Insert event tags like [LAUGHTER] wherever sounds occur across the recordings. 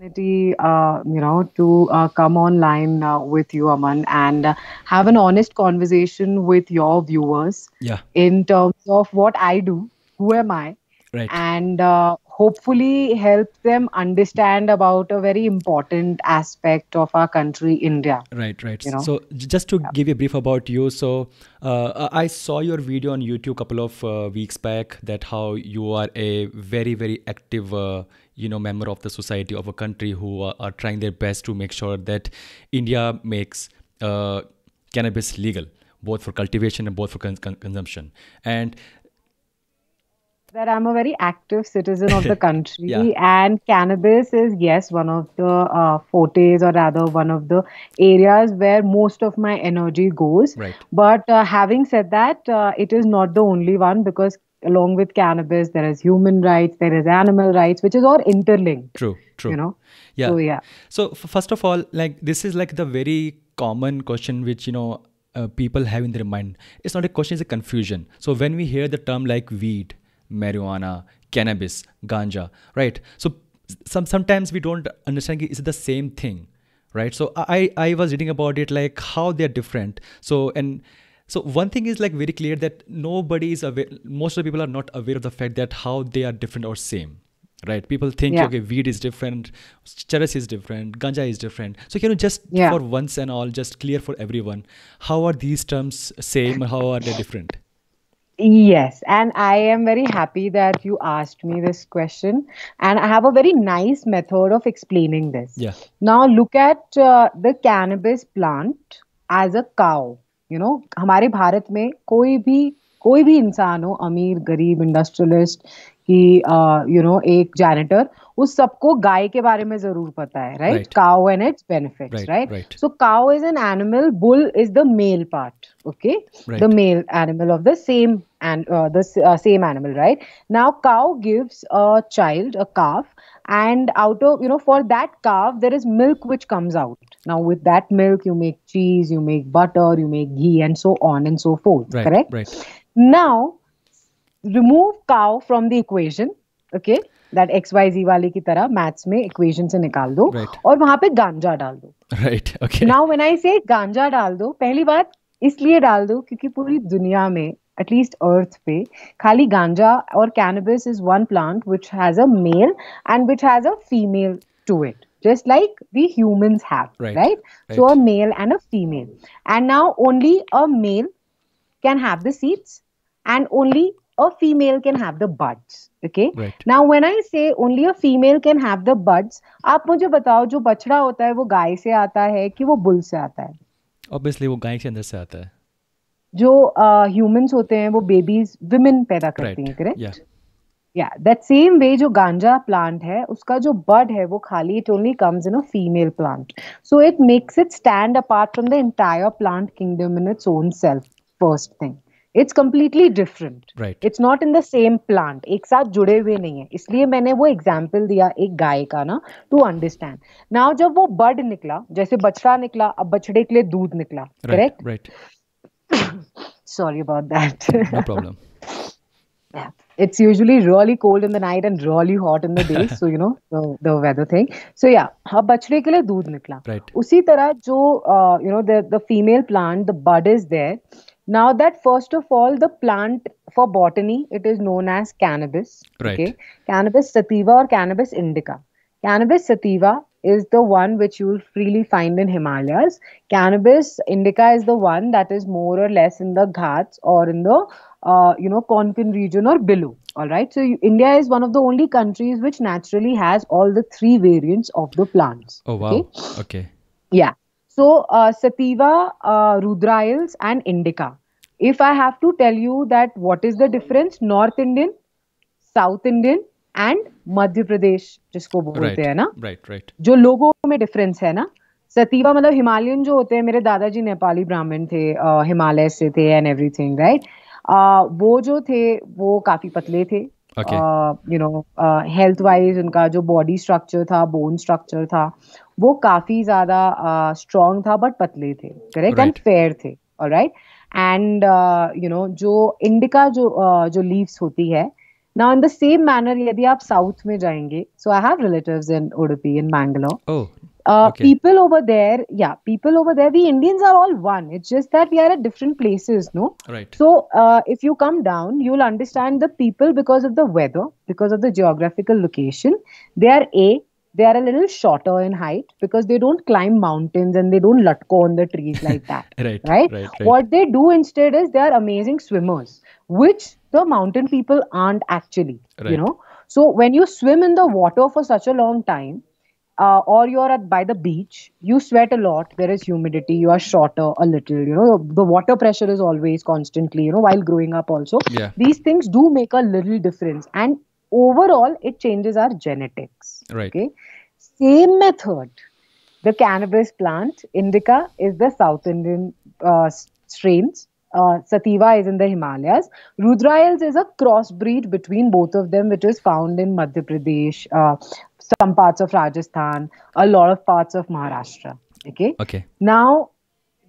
opportunity, uh, you know, to uh, come online uh, with you, Aman, and uh, have an honest conversation with your viewers. Yeah. In terms of what I do, who am I, right. and uh, hopefully help them understand about a very important aspect of our country india right right you know? so just to yeah. give you a brief about you so uh, i saw your video on youtube a couple of uh, weeks back that how you are a very very active uh, you know member of the society of a country who are, are trying their best to make sure that india makes uh, cannabis legal both for cultivation and both for con- con- consumption and that I'm a very active citizen of the [LAUGHS] country, yeah. and cannabis is, yes, one of the uh, fortes or rather one of the areas where most of my energy goes. Right. But uh, having said that, uh, it is not the only one because along with cannabis there is human rights there is animal rights which is all interlinked true true you know yeah so yeah so first of all like this is like the very common question which you know uh, people have in their mind it's not a question it's a confusion so when we hear the term like weed marijuana, cannabis, ganja, right? So some sometimes we don't understand is it the same thing, right? So I I was reading about it like how they're different. So and so one thing is like very clear that nobody is aware. Most of the people are not aware of the fact that how they are different or same right people think yeah. okay weed is different charas is different ganja is different so can you just yeah. for once and all just clear for everyone how are these terms same [LAUGHS] how are they different Yes, and I am very happy that you asked me this question. And I have a very nice method of explaining this. Yeah. Now, look at uh, the cannabis plant as a cow. You know, हमारे भारत में कोई भी कोई भी इंसान हो अमीर गरीब इंडस्ट्रियलिस्ट ही यू नो एक उस सबको गाय के बारे में जरूर पता है right cow and it's benefits right so cow is an animal bull is the male part okay the male animal of the same and uh, the uh, same animal right now cow gives a child a calf and out of you know for that calf there is milk which comes out now with that milk you make cheese you make butter you make ghee and so on and so forth correct right now remove cow from the equation okay that X Y Z वाले की तरह maths में equation से निकाल दो right. और वहां पे गांजा डाल दो right okay now when I say गांजा डाल दो पहली बात इसलिए डाल दो क्योंकि पूरी दुनिया में एटलीस्ट अर्थ पे खाली गांजा और cannabis is one plant which has a male and which has a female to it just like we humans have right, right? right so a male and a female and now only a male can have the seeds and only a female can have the buds okay now when I say only a female can have the buds आप मुझे बताओ जो बछड़ा होता है वो गाय से आता है कि वो बुल से आता है ऑब्वियसली वो गाय के अंदर से आता है जो ह्यूमंस uh, होते हैं वो बेबीज विमेन पैदा करती right. हैं करेक्ट या दैट सेम वे जो गांजा प्लांट है उसका जो बड है वो खाली it only comes in a female plant so it makes it stand apart from the entire plant kingdom in its own self first thing it's completely different right it's not in the same plant एक साथ जुड़े हुए नहीं है इसलिए मैंने वो example दिया एक गाय का ना टू अंडरस्टैंड नाउ जब वो बर्ड निकला जैसे बछड़ा निकला अब बछड़े के लिए दूध निकला correct right sorry about that problem Yeah. It's usually really cold in the night and really hot in the day. so, you know, the, the weather thing. So, yeah, अब बछड़े ke liye दूध nikla right. usi tarah jo uh, you know the the female plant the bud is there Now that first of all, the plant for botany it is known as cannabis. Right. Okay? Cannabis sativa or cannabis indica. Cannabis sativa is the one which you will freely find in Himalayas. Cannabis indica is the one that is more or less in the Ghats or in the uh, you know Konkan region or below. All right. So you, India is one of the only countries which naturally has all the three variants of the plants. Oh wow. Okay. okay. Yeah. So uh, sativa, uh, rudrails and indica. If I have to tell you that what is the difference, North Indian, South Indian, and Madhya Pradesh जिसको बोलते हैं ना right right जो लोगों में difference है ना सतीवा मतलब हिमालयन जो होते हैं मेरे दादाजी नेपाली ब्राह्मण थे हिमालय से थे एंड एवरीथिंग राइट वो जो थे वो काफी पतले थे यू नो हेल्थ वाइज उनका जो बॉडी स्ट्रक्चर था बोन स्ट्रक्चर था वो काफी ज्यादा स्ट्रॉन्ग uh, था बट पतले थे करेक्ट एंड फेयर थे राइट एंड यू नो जो इंडिका जो uh, जो लीव्स होती है ना इन द सेम मैनर यदि आप साउथ में जाएंगे so I have relatives in Udupi in Mangalore Uh, okay. People over there, yeah, people over there, the Indians are all one. It's just that we are at different places, no? Right. So uh, if you come down, you'll understand the people because of the weather, because of the geographical location. They are A, they are a little shorter in height because they don't climb mountains and they don't lutko on the trees like that. [LAUGHS] right, right? right, right? What they do instead is they are amazing swimmers, which the mountain people aren't actually, right. you know? So when you swim in the water for such a long time, uh, or you're at, by the beach, you sweat a lot, there is humidity, you are shorter a little, you know, the water pressure is always constantly, you know, while growing up also. Yeah. These things do make a little difference. And overall, it changes our genetics. Right. Okay. Same method. The cannabis plant, indica, is the South Indian uh, strains. Uh, Sativa is in the Himalayas. Rudrayals is a crossbreed between both of them, which is found in Madhya Pradesh, uh, some parts of Rajasthan, a lot of parts of Maharashtra. Okay. Okay. Now,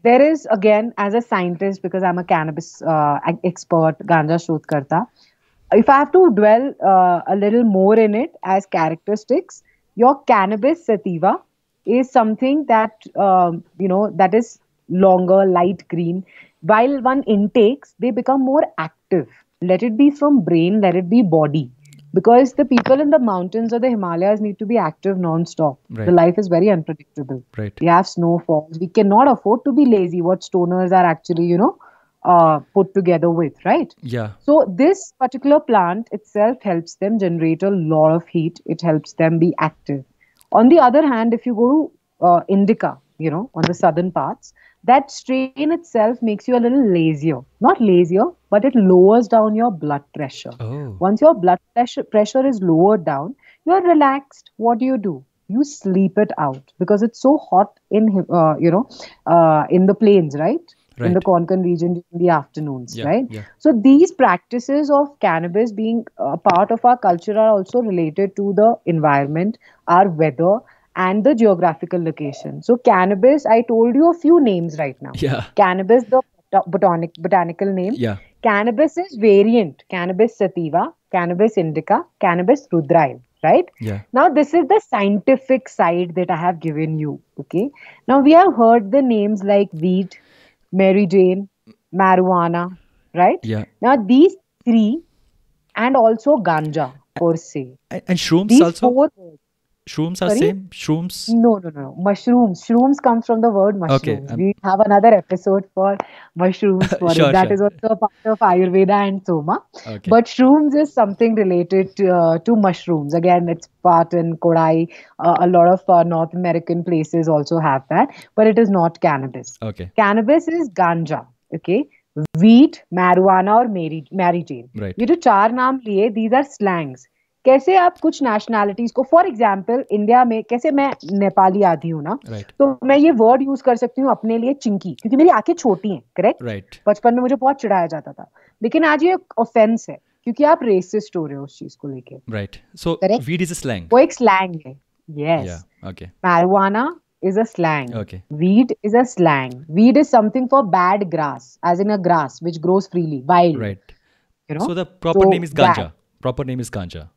there is again, as a scientist, because I'm a cannabis uh, expert, ganja shodhkarta. If I have to dwell uh, a little more in it as characteristics, your cannabis sativa is something that um, you know that is longer, light green. While one intakes, they become more active. Let it be from brain, let it be body because the people in the mountains or the Himalayas need to be active non-stop. Right. The life is very unpredictable. Right. We have snowfalls. We cannot afford to be lazy. What stoners are actually, you know, uh, put together with, right? Yeah. So this particular plant itself helps them generate a lot of heat. It helps them be active. On the other hand, if you go to uh, indica, you know, on the southern parts, that strain itself makes you a little lazier. Not lazier, but it lowers down your blood pressure. Oh. Once your blood pressure, pressure is lowered down, you're relaxed. What do you do? You sleep it out because it's so hot in uh, you know uh, in the plains, right? Right. in the Konkan region in the afternoons, yeah, right? Yeah. So these practices of cannabis being a part of our culture are also related to the environment, our weather, and the geographical location. So cannabis, I told you a few names right now. Yeah. Cannabis, the botanic botanical name. Yeah. Cannabis is variant. Cannabis sativa, cannabis indica, cannabis rudrail. Right. Yeah. Now this is the scientific side that I have given you. Okay. Now we have heard the names like weed, Mary Jane, marijuana. Right. Yeah. Now these three, and also ganja per se. And, and shrooms these also. Four, shrooms are Sorry? same shrooms no no no mushrooms shrooms comes from the word mushrooms okay, we have another episode for mushrooms for [LAUGHS] sure, That sure. is also part of ayurveda and soma okay. but shrooms is something related to, uh, to mushrooms again it's part in kodai uh, a lot of uh, north american places also have that but it is not cannabis okay cannabis is ganja okay wheat marijuana or mary mary jane right. you do चार नाम लिए these are कैसे आप कुछ nationalities को for example India में कैसे मैं नेपाली आदि हूँ ना right. तो मैं ये वर्ड यूज कर सकती हूँ अपने लिए चिंकी क्योंकि मेरी आंखें छोटी हैं करेक्ट राइट right. बचपन में मुझे बहुत चिढ़ाया जाता था लेकिन आज ये ऑफेंस है क्योंकि आप रेसिस्ट हो रहे हो उस चीज को लेके right so weed is a slang है yes is a slang weed is a slang weed is something for bad grass as in a grass which grows freely wild right so the name is ganja proper name is ganja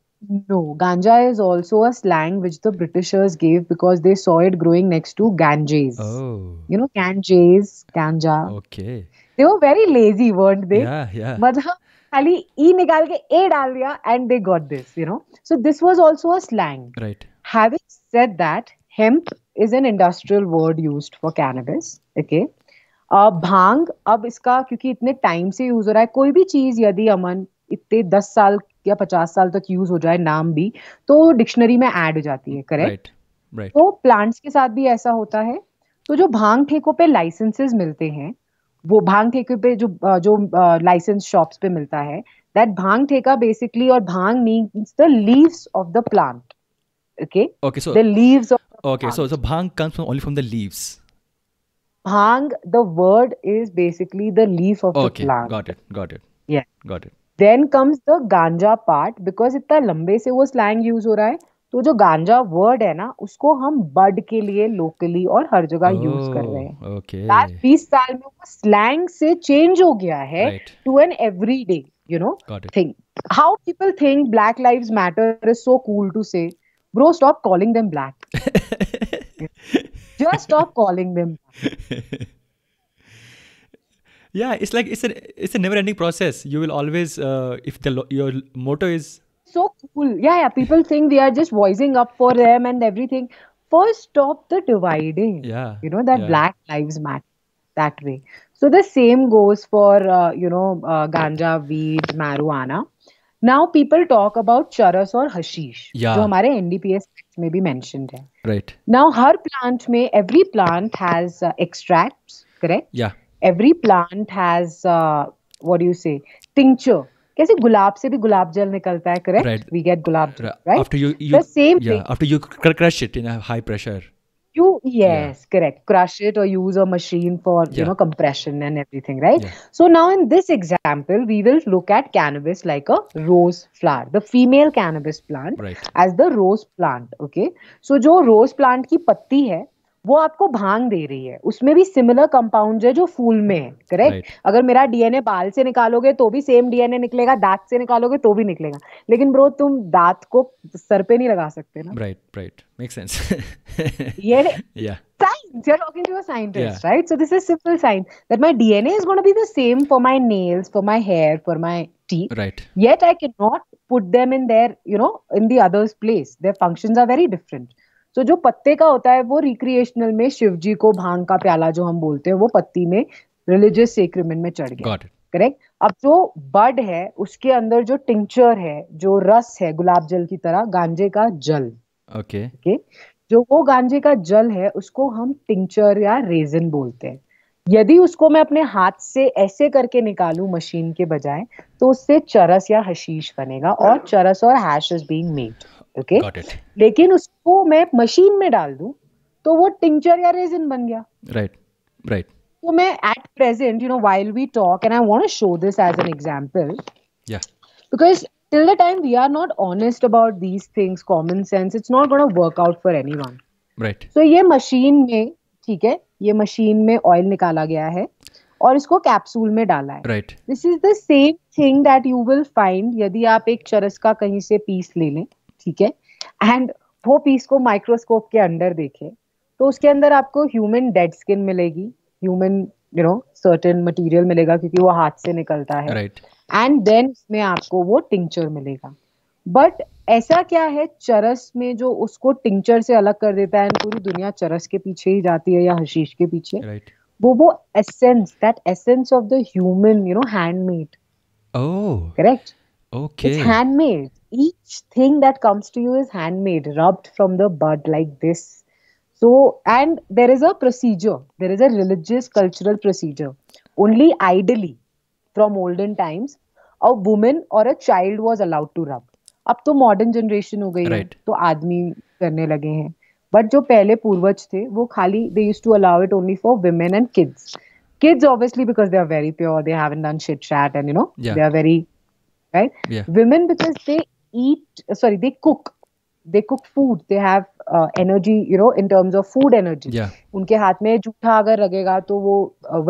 No, ganja is also a slang which the Britishers gave because they saw it growing next to Ganges. Oh. You know, Ganges, ganja. Okay. They were very lazy, weren't they? Yeah, yeah. Matlab, खाली ई निकाल के ए डाल दिया and they got this you know so this was also a slang right having said that hemp is an industrial word used for cannabis okay भांग अब इसका क्योंकि इतने टाइम से यूज हो रहा है कोई भी चीज यदि अमन इतने दस साल या पचास साल तक यूज हो जाए नाम भी तो डिक्शनरी में एड हो जाती है करेक्ट तो प्लांट्स के साथ भी ऐसा होता है तो जो भांग ठेकों पे लाइसेंसेस मिलते हैं वो भांग ठेके पे जो जो लाइसेंस शॉप्स पे मिलता है दैट भांग ठेका बेसिकली और bhang means the leaves of the plant okay okay so the leaves okay so so bhang comes from only from the leaves bhang the word is basically the leaf of the plant okay got it got it या got it then comes the ganja part because इतना लंबे से वो slang use हो रहा है तो जो गांजा वर्ड है ना उसको हम बड के लिए लोकली और हर जगह यूज कर रहे हैं oh, okay. लास्ट बीस साल में वो स्लैंग से चेंज हो गया है to an every day you know think how people think black live matter is so cool to say bro stop calling them black just stop calling them yeah it's like it's a it's a never ending process you will always uh, if the your motto is so cool yeah yeah people think they are just voicing up for them and everything first stop the dividing yeah you know that yeah. black lives matter that way so the same goes for uh, you know uh, ganja weed marijuana now people talk about charas or hashish yeah. जो our NDPS may be mentioned right now her plant may every plant has uh, extracts correct yeah every plant has what do you say tincture कैसे गुलाब से भी गुलाब जल निकलता है correct we get gulab jal right after you you the same thing after you crush it in high pressure you yes yeah. correct crush it or use a machine for yeah. you know compression and everything right yeah. so now in this example we will look at cannabis like a rose flower the female cannabis plant right. as the rose plant okay so jo rose plant ki patti hai वो आपको भांग दे रही है उसमें भी similar compound है जो फूल में है करेक्ट right. अगर मेरा डीएनए बाल से निकालोगे तो भी सेम डीएनए निकलेगा दांत से निकालोगे तो भी निकलेगा लेकिन ब्रो तुम दांत को सर पे नहीं लगा सकते ना राइट राइट मेक सेंस ये science you are talking to a scientist right so this is simple science that my DNA is gonna be the same for my nails for my hair for my teeth right yet I can not put them in there you know in the others place their functions are very different so जो पत्ते का होता है वो recreational में शिव जी को भांग का प्याला जो हम बोलते हैं वो पत्ती में रिलीजियस सेक्रीमेंट में चढ़ गया करेक्ट अब जो बड है उसके अंदर जो टिंचर है जो रस है गुलाब जल की तरह गांजे का जल ओके okay. okay? जो वो गांजे का जल है उसको हम टिंचर या रेजन बोलते हैं यदि उसको मैं अपने हाथ से ऐसे करके निकालू मशीन के बजाय तो उससे चरस या हशीश बनेगा और चरस और hash is being made okay लेकिन उसको मैं मशीन में डाल दूं तो वो टिंचर या रेजिन बन गया राइट राइट तो मैं at present you know while we talk and I want to show this as an example या because till the time we are not honest about these things common sense it's not going work out for for anyone right so ये machine में ठीक है ये machine में oil निकाला गया है और इसको कैप्सूल में डाला है right this is the same thing that you will find यदि आप एक चरस का कहीं से पीस ले लें ठीक है एंड वो पीस को माइक्रोस्कोप के अंदर देखें तो उसके अंदर आपको ह्यूमन डेड स्किन मिलेगी human you know certain material मिलेगा क्योंकि वो हाथ से निकलता है एंड देन उसमें आपको वो टिंचर मिलेगा बट ऐसा क्या है चरस में जो उसको टिंचर से अलग कर देता है पूरी दुनिया चरस के पीछे ही जाती है या हशीश के पीछे right. वो वो essence that essence of the human you know handmade correct Okay. It's handmade. Each thing that comes to you is handmade, rubbed from the bud like this. So, and there is a procedure. There is a religious cultural procedure. Only ideally, from olden times, a woman or a child was allowed to rub. अब तो modern generation हो गई right. है तो आदमी करने लगे हैं बट जो पहले पूर्वज थे वो खाली they use to allow it only for women and kids kids obviously because they are very pure they haven't done shit shat and you know they are very right yeah. women because they eat sorry they cook they cook food they have uh, energy you know in terms of food energy yeah. उनके हाथ में जूठा अगर लगेगा तो वो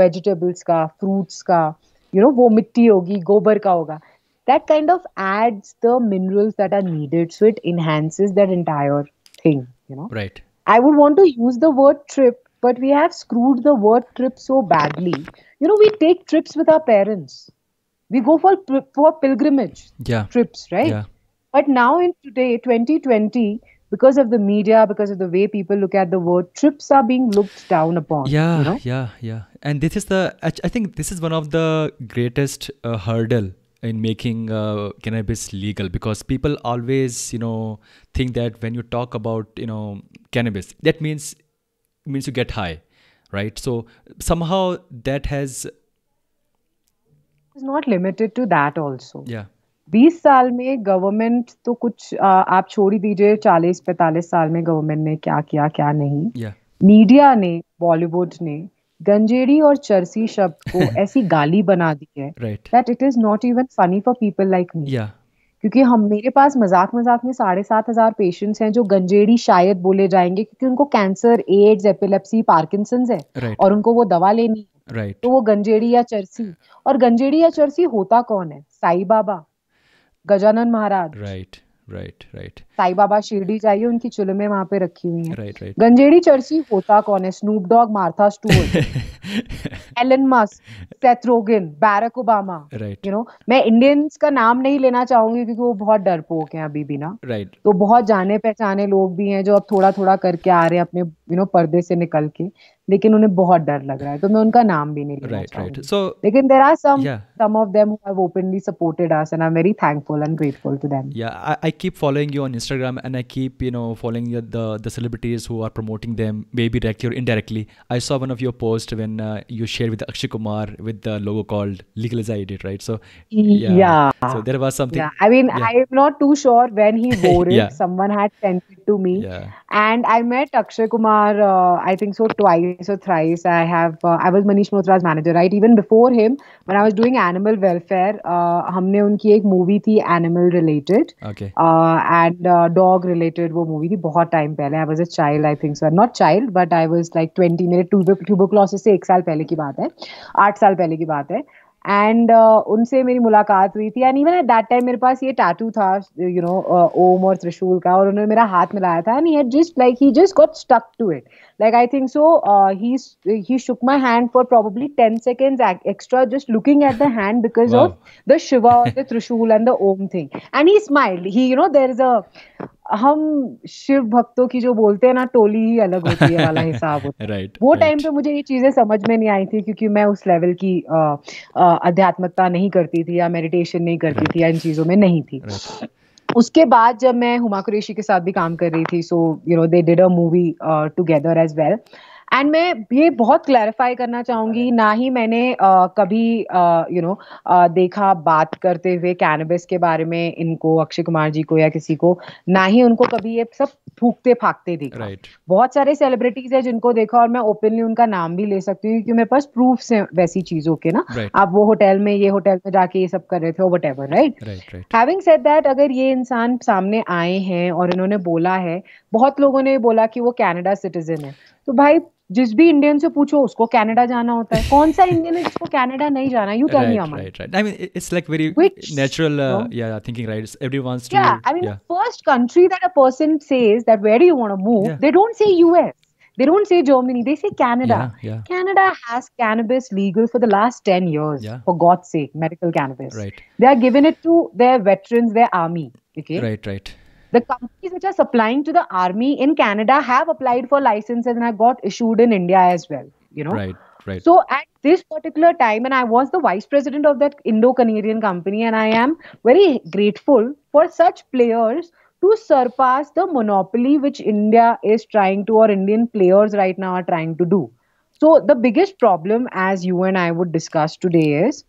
vegetables uh, का you know, wo mitti hogi, गोबर का that kind of adds the minerals that are needed so it enhances that entire thing you know right i would want to use the word trip but we have screwed the word trip so badly you know we take trips with our parents we go for for pilgrimage yeah. trips, right? Yeah. But now in today 2020, because of the media, because of the way people look at the word, trips are being looked down upon. Yeah, you know? yeah, yeah. And this is the I think this is one of the greatest uh, hurdle in making uh, cannabis legal because people always you know think that when you talk about you know cannabis that means means you get high right so somehow that has is not limited to that also बीस साल में government तो कुछ आ, आप छोड़ ही दीजिए चालीस पैतालीस साल में गवर्नमेंट ने क्या किया क्या नहीं yeah. मीडिया ने बॉलीवुड ने गंजेड़ी और चरसी शब्द को [LAUGHS] ऐसी गाली बना दी है that it is not even funny for people like me क्योंकि हम मेरे पास मजाक मजाक में साढ़े सात हजार पेशेंट्स हैं जो गंजेड़ी शायद बोले जाएंगे क्योंकि उनको कैंसर एड्स एपिलेप्सी पार्किसन है right. और उनको वो दवा लेनी राइट तो वो गंजेड़ी या चरसी और गंजेड़ी या चरसी होता कौन है Sai Baba Gajanan Maharaj right right right Sai Baba Shirdi जाइए उनकी चुलमे वहां पे रखी हुई है राइट राइट गंजेड़ी चर्ची होता कौन है Snoop Dogg Martha Stewart Elon Musk Seth Barack Obama right you know मैं इंडियंस का नाम नहीं लेना चाहूंगी क्योंकि वो बहुत डरपोक हैं अभी भी ना राइट right. तो बहुत जाने पहचाने लोग भी हैं जो अब थोड़ा थोड़ा करके आ रहे हैं अपने यू नो पर्दे से निकल के लेकिन उन्हें बहुत डर लग रहा है तो मैं उनका नाम भी नहीं लेना right, right. so, लेकिन there are some some of them who have openly supported us and I am very thankful and grateful to them या I I keep following you on Instagram and I keep you know following the the celebrities who are promoting them may be directly और indirectly I saw one of your post when you share with Akshay Kumar with the logo called legal as I did right so yeah so there was something yeah. i mean yeah. i am not too sure when he wore it yeah. someone had sent it to me yeah. and i met akshay kumar uh, i think so twice twice or thrice. I have uh, I was Manish Malhotra's manager, right? Even before him, when I was doing animal welfare, uh, हमने उनकी एक movie थी animal related, okay, uh, and uh, dog related वो movie थी बहुत time पहले. I was a child, I think so. Not child, but I was like 20 मेरे tuberculosis से एक साल पहले की बात है, आठ साल पहले की बात है. एंड uh, उनसे मेरी मुलाकात हुई थी and even at that time मेरे पास ये टैटू था यू नो ओम और त्रिशूल का और उन्होंने मेरा हाथ मिलाया था and just like he just got stuck to it like i think so uh, he's he shook my hand for probably 10 seconds extra just looking at the hand because wow. of the shiva the trishul and the om thing and he smiled he you know there is a हम शिव भक्तों की जो बोलते हैं ना टोली ही अलग होती है वाला हिसाब होता है right, वो टाइम right. पे मुझे ये चीजें समझ में नहीं आई थी क्योंकि मैं उस लेवल की अध्यात्मकता नहीं करती थी या मेडिटेशन नहीं करती right. थी या इन चीजों में नहीं थी right. उसके बाद जब मैं हुमा कुरेशी के साथ भी काम कर रही थी so you know they did a movie together as well and मैं ये बहुत क्लैरिफाई करना चाहूंगी ना ही मैंने आ, कभी यू नो देखा बात करते हुए कैनबिस के बारे में इनको अक्षय कुमार जी को या किसी को ना ही उनको कभी ये सब फूकते फाकते देखा right. बहुत सारे सेलिब्रिटीज है जिनको देखा और मैं ओपनली उनका नाम भी ले सकती हूँ क्योंकि मेरे पास प्रूफ है वैसी चीजों के ना right. आप वो होटल में ये होटल में जाके ये सब कर रहे थे whatever right having set that अगर ये इंसान सामने आए हैं और इन्होंने बोला है बहुत लोगों ने बोला कि वो कैनेडा सिटीजन है तो भाई जिस भी इंडियन से पूछो उसको कनाडा जाना होता है कौन सा इंडियन है जिसको कनाडा नहीं जाना you tell me Aman right right I mean it's like very natural या थिंकिंग राइट एवरीवनस टू या I mean first country that a person says that where do you want to move they don't say US They don't say Germany, they say Canada. Yeah, yeah. Canada has cannabis legal for the last 10 years, yeah. for God's sake, medical cannabis. Right. They are giving it to their veterans, their army. Okay. Right, right. The companies which are supplying to the army in Canada have applied for licenses and have got issued in India as well. You know, right, right. So at this particular time, and I was the vice president of that Indo-Canadian company, and I am very grateful for such players to surpass the monopoly which India is trying to, or Indian players right now are trying to do. So the biggest problem, as you and I would discuss today, is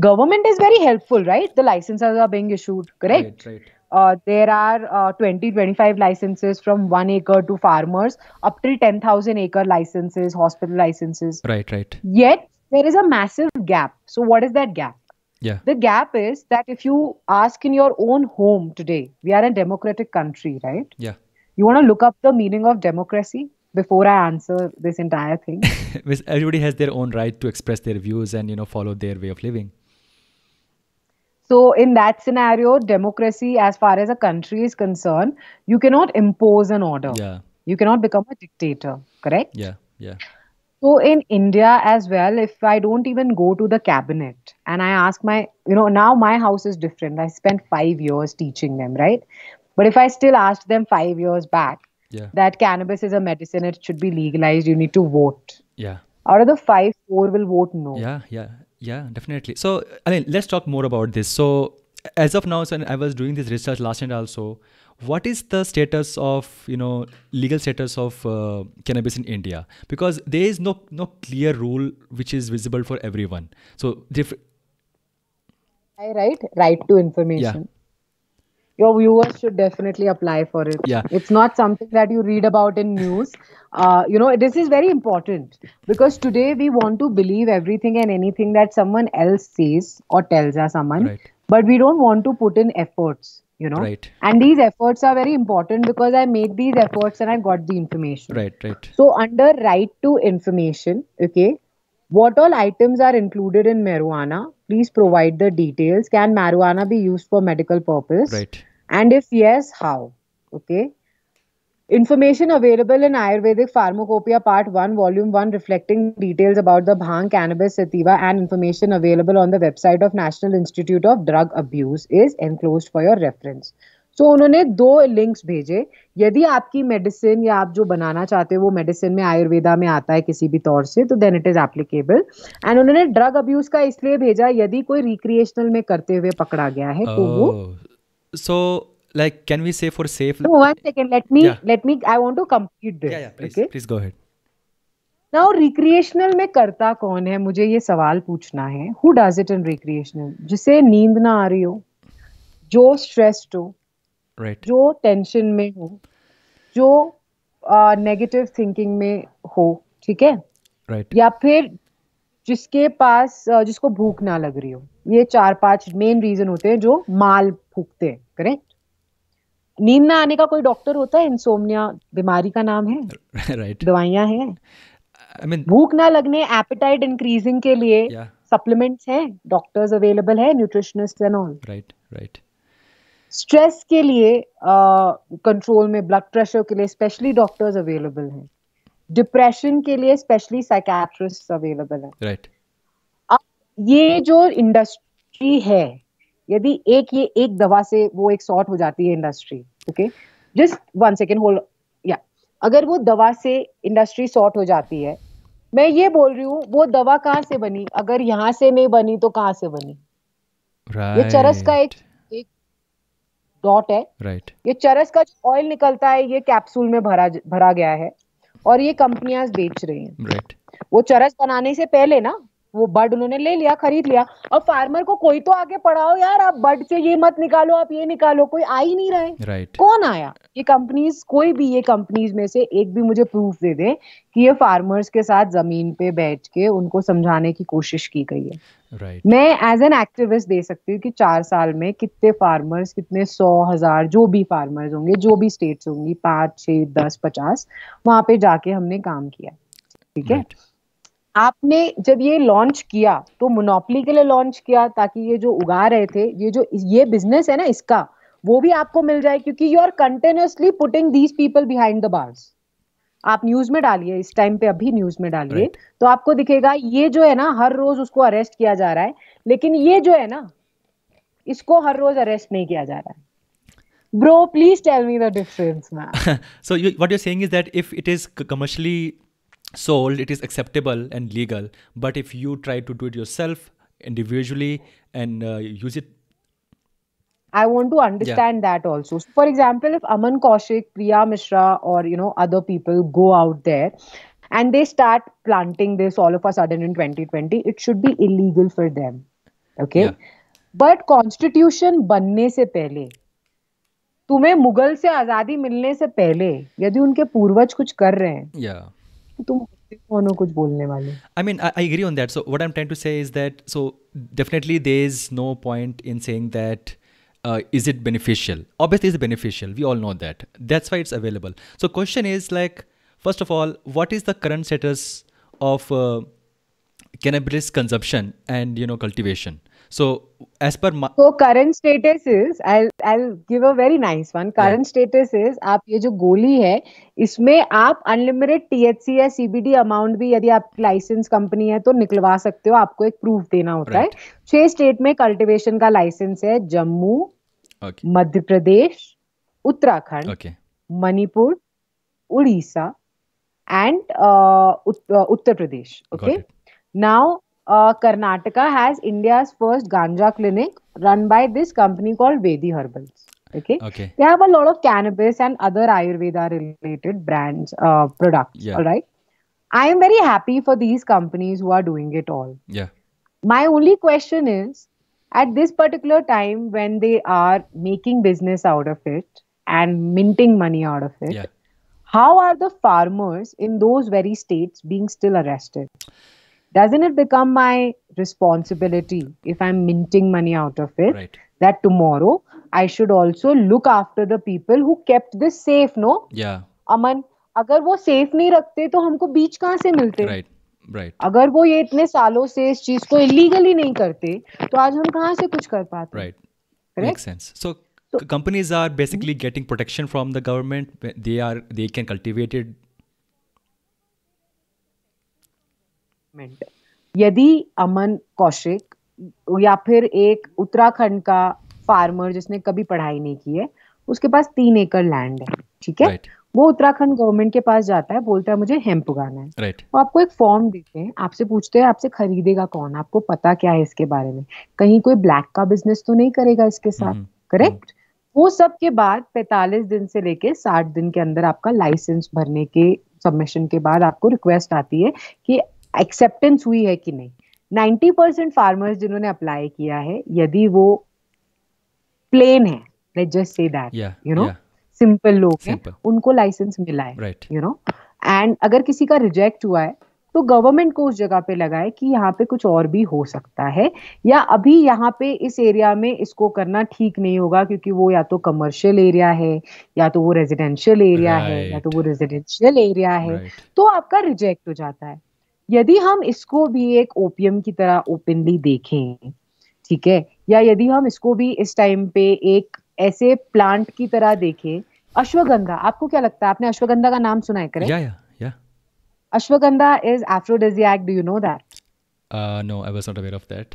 government is very helpful, right? The licenses are being issued, correct? Right, right. Uh, there are uh, 20 25 licenses from 1 acre to farmers up till 10000 acre licenses hospital licenses right right yet there is a massive gap so what is that gap yeah the gap is that if you ask in your own home today we are a democratic country right yeah you want to look up the meaning of democracy before I answer this entire thing. [LAUGHS] Everybody has their own right to express their views and you know follow their way of living. So, in that scenario, democracy, as far as a country is concerned, you cannot impose an order. Yeah. You cannot become a dictator, correct? Yeah, yeah. So, in India as well, if I don't even go to the cabinet and I ask my, you know, now my house is different. I spent five years teaching them, right? But if I still asked them five years back yeah. that cannabis is a medicine, it should be legalized, you need to vote. Yeah. Out of the five, four will vote no. Yeah, yeah. Yeah, definitely. So, I mean, let's talk more about this. So, as of now, so I was doing this research last night also. What is the status of you know legal status of uh, cannabis in India? Because there is no no clear rule which is visible for everyone. So, diff- I write right to information. Yeah your viewers should definitely apply for it. Yeah. It's not something that you read about in news. Uh, you know, this is very important because today we want to believe everything and anything that someone else says or tells us someone, right. but we don't want to put in efforts, you know. Right. And these efforts are very important because I made these efforts and I got the information. Right, right. So under right to information, okay, what all items are included in marijuana? Please provide the details. Can marijuana be used for medical purpose? Right. And if yes, how? Okay. Information available in Ayurvedic Pharmacopoeia Part 1, Volume 1, reflecting details about the bhang, cannabis, sativa, and information available on the website of National Institute of Drug Abuse is enclosed for your reference. So उन्होंने दो links भेजे यदि आपकी medicine या आप जो बनाना चाहते हो वो मेडिसिन में आयुर्वेदा में आता है किसी भी तौर से तो then it is applicable and उन्होंने ड्रग अब्यूज का इसलिए भेजा यदि कोई रिक्रिएशनल में करते हुए पकड़ा गया है तो वो so like can we say for safe no one second let me yeah. let me i want to complete this yeah, yeah, please, now recreational में करता कौन है मुझे ये सवाल पूछना है who does it in recreational जिसे नींद ना आ रही हो जो स्ट्रेस्ड हो right. जो टेंशन में हो जो नेगेटिव uh, थिंकिंग में हो ठीक है right. या फिर जिसके पास uh, जिसको भूख ना लग रही हो ये चार पांच मेन रीजन होते हैं जो माल फूकते हैं करेक्ट नींद ना आने का कोई डॉक्टर होता है इंसोमनिया बीमारी का नाम है राइट [LAUGHS] right. दवाइयां हैं I mean, भूख ना लगने एपेटाइट इंक्रीजिंग के लिए सप्लीमेंट्स yeah. हैं डॉक्टर्स अवेलेबल है nutritionist and all right right stress के लिए कंट्रोल uh, में ब्लड प्रेशर के लिए स्पेशली डॉक्टर्स अवेलेबल हैं डिप्रेशन के लिए स्पेशली साइकेट्रिस्ट अवेलेबल है राइट right. ये जो इंडस्ट्री है यदि एक ये एक दवा से वो एक सॉर्ट हो जाती है industry okay just one second hold या अगर वो दवा से इंडस्ट्री सॉर्ट हो जाती है मैं ये बोल रही हूँ वो दवा कहाँ से बनी अगर यहाँ से नहीं बनी तो कहाँ से बनी right. ये चरस का एक डॉट है राइट right. ये चरस का जो ऑयल निकलता है ये कैप्सूल में भरा भरा गया है और ये कंपनियां बेच रही हैं राइट right. वो चरस बनाने से पहले ना वो बर्ड उन्होंने ले लिया खरीद लिया और फार्मर को कोई तो आगे पढ़ाओ यार आप बर्ड से ये मत निकालो आप ये निकालो कोई आ ही नहीं रहे right. कौन आया ये कंपनीज कोई भी ये कंपनीज में से एक भी मुझे प्रूफ दे दे कि ये फार्मर्स के साथ जमीन पे बैठ के उनको समझाने की कोशिश की गई है right. मैं एज एन एक्टिविस्ट दे सकती हूँ कि चार साल में कितने फार्मर्स कितने सौ हजार जो भी फार्मर्स होंगे जो भी स्टेट्स होंगी पाँच छह दस पचास वहां पे जाके हमने काम किया ठीक है right. आपने जब ये लॉन्च किया तो मोनोपली के लिए लॉन्च किया ताकि ये जो उगा रहे थे ये जो ये बिजनेस है ना इसका वो भी आपको मिल जाए क्योंकि you are continuously putting these people behind the bars आप न्यूज में डालिए इस टाइम पे अभी न्यूज में डालिए right. तो आपको दिखेगा ये जो है ना हर रोज उसको अरेस्ट किया जा रहा है लेकिन ये जो है ना इसको हर रोज अरेस्ट नहीं किया जा रहा है bro please tell me the difference man [LAUGHS] so you, what you're saying is that if it is commercially sold it is acceptable and legal but if you try to do it yourself individually and uh, use it I want to understand yeah. that also. So for example, if Aman Kaushik, Priya Mishra, or you know other people go out there and they start planting this all of a sudden in 2020, it should be illegal for them. Okay, yeah. but constitution बनने से पहले तुम्हें मुगल से आजादी मिलने से पहले यदि उनके पूर्वज कुछ कर रहे हैं yeah. I mean, I agree on that. So, what I'm trying to say is that, so definitely, there is no point in saying that. Uh, is it beneficial? Obviously, it's beneficial. We all know that. That's why it's available. So, question is like, first of all, what is the current status of uh, cannabis consumption and you know cultivation? So as per ma- so current status is I'll I'll give a very nice one. Current yeah. status is आप ये जो गोली है इसमें आप unlimited THC या CBD amount भी यदि आप लाइसेंस कंपनी है तो निकलवा सकते हो आपको एक प्रूफ देना होता right. है छह स्टेट में कल्टीवेशन का लाइसेंस है Jammu okay. Madhya Pradesh Uttarakhand okay. Manipur Orissa and uh, uh, Uttar Pradesh okay now uh, Karnataka has India's first ganja clinic run by this company called Vedi Herbals. Okay. Okay. They have a lot of cannabis and other Ayurveda related brands, uh, products. Yeah. All right. I am very happy for these companies who are doing it all. Yeah. My only question is at this particular time when they are making business out of it and minting money out of it. Yeah. How are the farmers in those very states being still arrested? doesn't it become my responsibility if i'm minting money out of it right. that tomorrow i should also look after the people who kept this safe no yeah aman अगर वो safe नहीं रखते तो हमको बीच कहाँ से मिलते right right अगर वो ये इतने सालों से इस चीज को इलीगली नहीं करते तो आज हम कहाँ से कुछ कर पाते right makes sense so companies are basically hmm? getting protection from the government they are they can cultivate it development यदि अमन कौशिक या फिर एक उत्तराखंड का फार्मर जिसने कभी पढ़ाई नहीं की है उसके पास तीन एकड़ लैंड है ठीक है right. वो उत्तराखंड गवर्नमेंट के पास जाता है बोलता है मुझे हेम्प उगाना है right. वो तो आपको एक फॉर्म देते हैं आपसे पूछते हैं आपसे खरीदेगा कौन आपको पता क्या है इसके बारे में कहीं कोई ब्लैक का बिजनेस तो नहीं करेगा इसके साथ करेक्ट हम्म, mm. हम्म। वो सब के बाद 45 दिन से लेके 60 दिन के अंदर आपका लाइसेंस भरने के सबमिशन के बाद आपको रिक्वेस्ट आती है कि एक्सेप्टेंस हुई है कि नहीं नाइन्टी परसेंट फार्मर्स जिन्होंने अप्लाई किया है यदि वो प्लेन है let just say that you know simple लोग हैं उनको लाइसेंस मिला है यू नो एंड अगर किसी का रिजेक्ट हुआ है तो गवर्नमेंट को उस जगह पे लगाए कि यहाँ पे कुछ और भी हो सकता है या अभी यहाँ पे इस एरिया में इसको करना ठीक नहीं होगा क्योंकि वो या तो कमर्शियल एरिया है या तो वो रेजिडेंशियल एरिया right. है या तो वो रेजिडेंशियल एरिया है right. तो आपका रिजेक्ट हो जाता है यदि हम इसको भी एक ओपियम की तरह ओपनली देखें ठीक है या यदि हम इसको भी इस टाइम पे एक ऐसे प्लांट की तरह देखें अश्वगंधा आपको क्या लगता है आपने अश्वगंधा का नाम सुना है करें yeah yeah yeah ashwagandha is aphrodisiac do you know that no I was not aware of that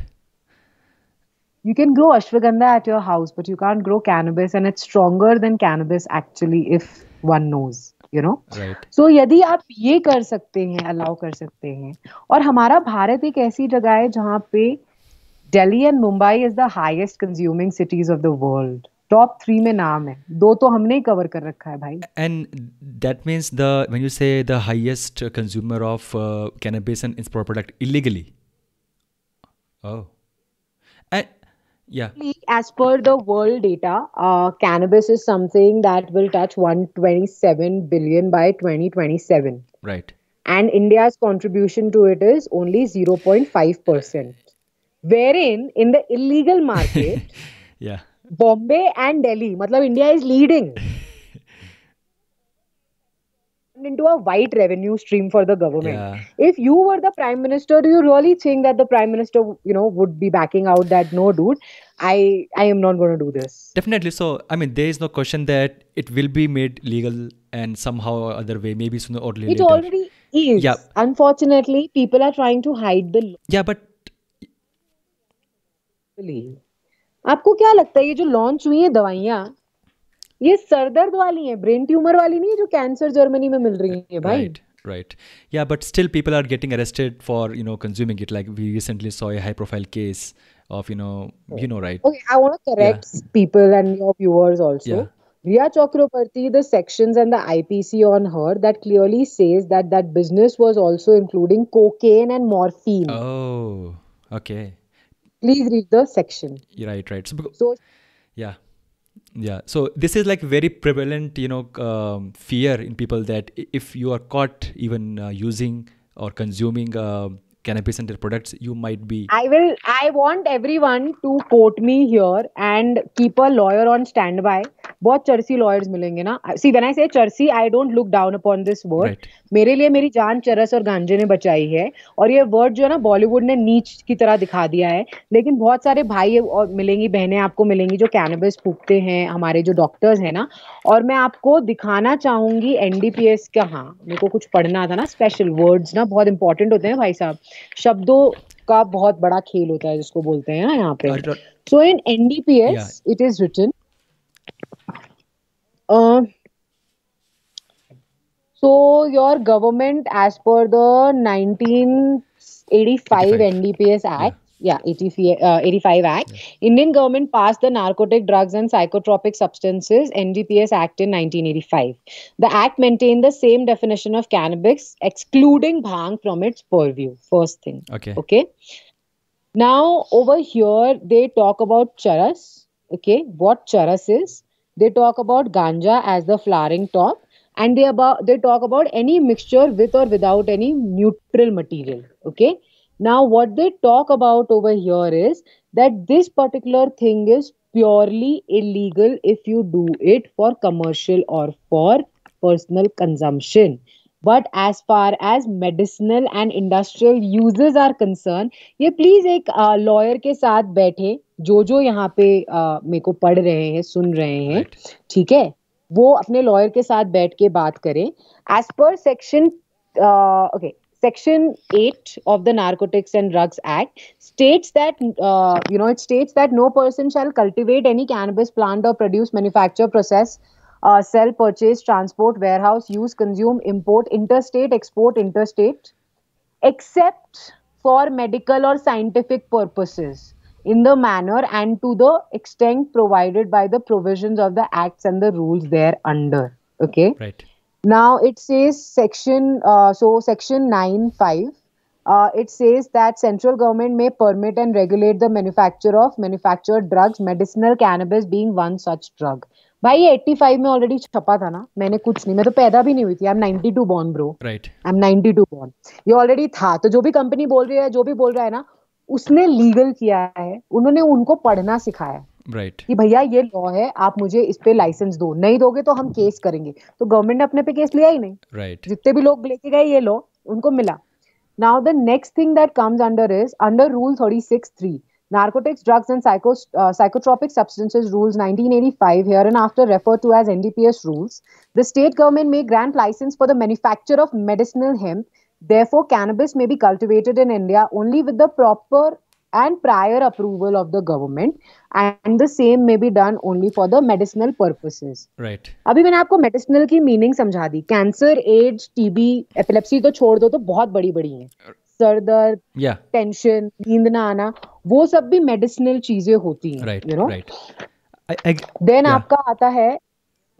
you can grow ashwagandha at your house but you can't grow cannabis and it's stronger than cannabis actually if one knows you know so यदि आप ये कर सकते हैं allow कर सकते हैं और हमारा भारत एक ऐसी जगह है जहाँ पे Delhi and Mumbai is the highest consuming cities of the world top three में नाम है दो तो हमने ही कवर कर रखा है भाई and that means the when you say the highest consumer of cannabis and its product illegally oh and yeah as per the world data uh, cannabis is something that will touch 127 billion by 2027 right and india's contribution to it is only 0.5% wherein in the illegal market [LAUGHS] yeah bombay and delhi matlab india is leading into a white revenue stream for the government. Yeah. If you were the prime minister, do you really think that the prime minister, you know, would be backing out that no, dude, I I am not going to do this. Definitely. So I mean, there is no question that it will be made legal and somehow or other way, maybe sooner or later. It already is. Yeah. Unfortunately, people are trying to hide the. Law. Yeah, but. आपको क्या लगता है ये जो launch हुई है दवाइयाँ ये सरदर्द वाली है ब्रेन ट्यूमर वाली नहीं है जो कैंसर जर्मनी में मिल रही है भाई right. right yeah but still people are getting arrested for you know consuming it like we recently saw a high profile case of you know you know right okay i want to correct yeah. people and your viewers also yeah. Ria Chakrabarti, the sections and the IPC on her that clearly says that that business was also including cocaine and morphine. Oh, okay. Please read the section. Right, right. So, so yeah yeah so this is like very prevalent you know um, fear in people that if you are caught even uh, using or consuming uh, cannabis and their products you might be i will i want everyone to quote me here and keep a lawyer on standby बहुत चर्सी lawyers मिलेंगे ना सी when I say charsi I don't look down upon this word मेरे लिए मेरी जान चरस और गांजे ने बचाई है और ये वर्ड जो है ना बॉलीवुड ने नीच की तरह दिखा दिया है लेकिन बहुत सारे भाई और मिलेंगी बहनें आपको मिलेंगी जो कैनबिस फूकते हैं हमारे जो डॉक्टर्स हैं ना और मैं आपको दिखाना चाहूंगी एनडीपीएस का हाँ मेरे को कुछ पढ़ना था ना स्पेशल वर्ड्स ना बहुत इंपॉर्टेंट होते हैं भाई साहब शब्दों का बहुत बड़ा खेल होता है जिसको बोलते हैं यहाँ पे so in NDPS it is written so your government as per the 1985 eighty five NDPS act yeah uh, 85 act yeah. indian government passed the narcotic drugs and psychotropic substances ndps act in 1985 the act maintained the same definition of cannabis excluding bhang from its purview first thing okay okay now over here they talk about charas okay what charas is they talk about ganja as the flowering top and they about they talk about any mixture with or without any neutral material okay Now, what they talk about over here is that this particular thing is purely illegal if you do it for commercial or for personal consumption. but as far as medicinal and industrial uses are concerned ye please ek uh, lawyer ke sath baithe jo jo yahan pe uh, मेरे को पढ़ रहे हैं सुन रहे हैं ठीक है वो अपने लॉयर के साथ बैठ के बात करें as per section okay Section 8 of the Narcotics and Drugs Act states that, uh, you know, it states that no person shall cultivate any cannabis plant or produce, manufacture, process, uh, sell, purchase, transport, warehouse, use, consume, import, interstate, export, interstate, except for medical or scientific purposes in the manner and to the extent provided by the provisions of the acts and the rules there under. Okay. Right Now it says section, uh, so section 95 Uh, it says that central government may permit and regulate the manufacture of manufactured drugs, medicinal cannabis being one such drug. भाई eighty five में already छपा था ना मैंने कुछ नहीं मैं तो पैदा भी नहीं हुई थी I am ninety two born bro right I am ninety two born ये ऑलरेडी था तो जो भी कंपनी बोल रही है जो भी बोल रहा है ना उसने लीगल किया है उन्होंने उनको पढ़ना सिखाया right. कि भैया ये लॉ है आप मुझे इस पे लाइसेंस दो नहीं दोगे तो हम केस करेंगे तो गवर्नमेंट ने अपने पे केस लिया ही नहीं राइट right. जितने भी लोग लेके गए ये लॉ उनको मिला now the next thing that comes under is under rule thirty six three narcotics drugs and psychotropic substances rules hereinafter refer to as NDPS rules the state government may grant licence for the manufacture of medicinal hemp therefore cannabis may be cultivated in india only with the proper and prior approval of the government and the same may be done only for the medicinal purposes right अभी मैंने आपको medicinal की meaning समझा दी cancer AIDS TB epilepsy तो छोड़ दो तो बहुत बड़ी बड़ी हैं सर दर्द टेंशन नींद ना आना वो सब भी मेडिसिनल चीजें होती हैं यू नो देन आपका आता है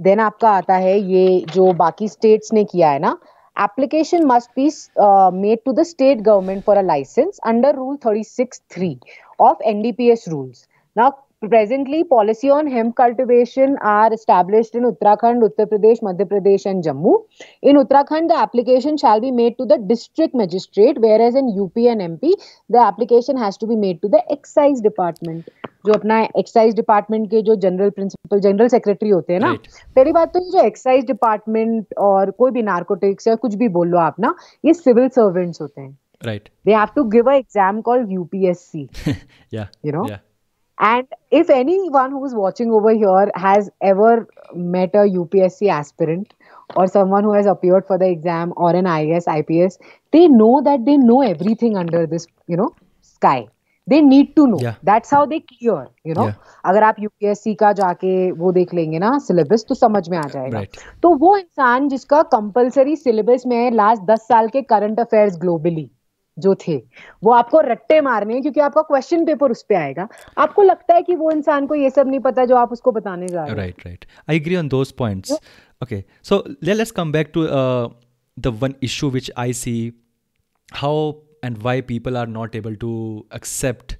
देन आपका आता है ये जो बाकी स्टेट्स ने किया है ना application must be uh, made to the state government for a license under rule 36.3 of ndps rules now Presently, policy on hemp cultivation are established in Uttarakhand, Uttar Pradesh, Madhya Pradesh, and Jammu. In Uttarakhand, the application shall be made to the district magistrate, whereas in UP and MP, the application has to be made to the excise department. जो अपना excise department के जो general principle general secretary होते हैं ना right. पहली बात तो जो एक्साइज डिपार्टमेंट और कोई भी नार्कोटिक्स या कुछ भी बोल लो आप ना ये सिविल सर्वेंट्स होते हैं right they have to give a exam called UPSC या you know And if anyone who is watching over here has ever met a UPSC aspirant or someone who has appeared for the exam or an IAS, IPS, they know that they know everything under this, you know, sky. They need to know that's how they clear you know अगर आप UPSC का जाके वो देख लेंगे ना syllabus तो समझ में आ जाएगा right. तो वो इंसान जिसका कंपलसरी सिलेबस में है लास्ट दस साल के करंट अफेयर्स ग्लोबली जो थे वो आपको रट्टे मारने हैं क्योंकि आपका क्वेश्चन पेपर उस पर आएगा आपको लगता है कि वो इंसान को ये सब नहीं पता जो आप उसको बताने जा रहे हैं right right I agree on those points okay so let's come back to the one issue which I see how and why people are not able to accept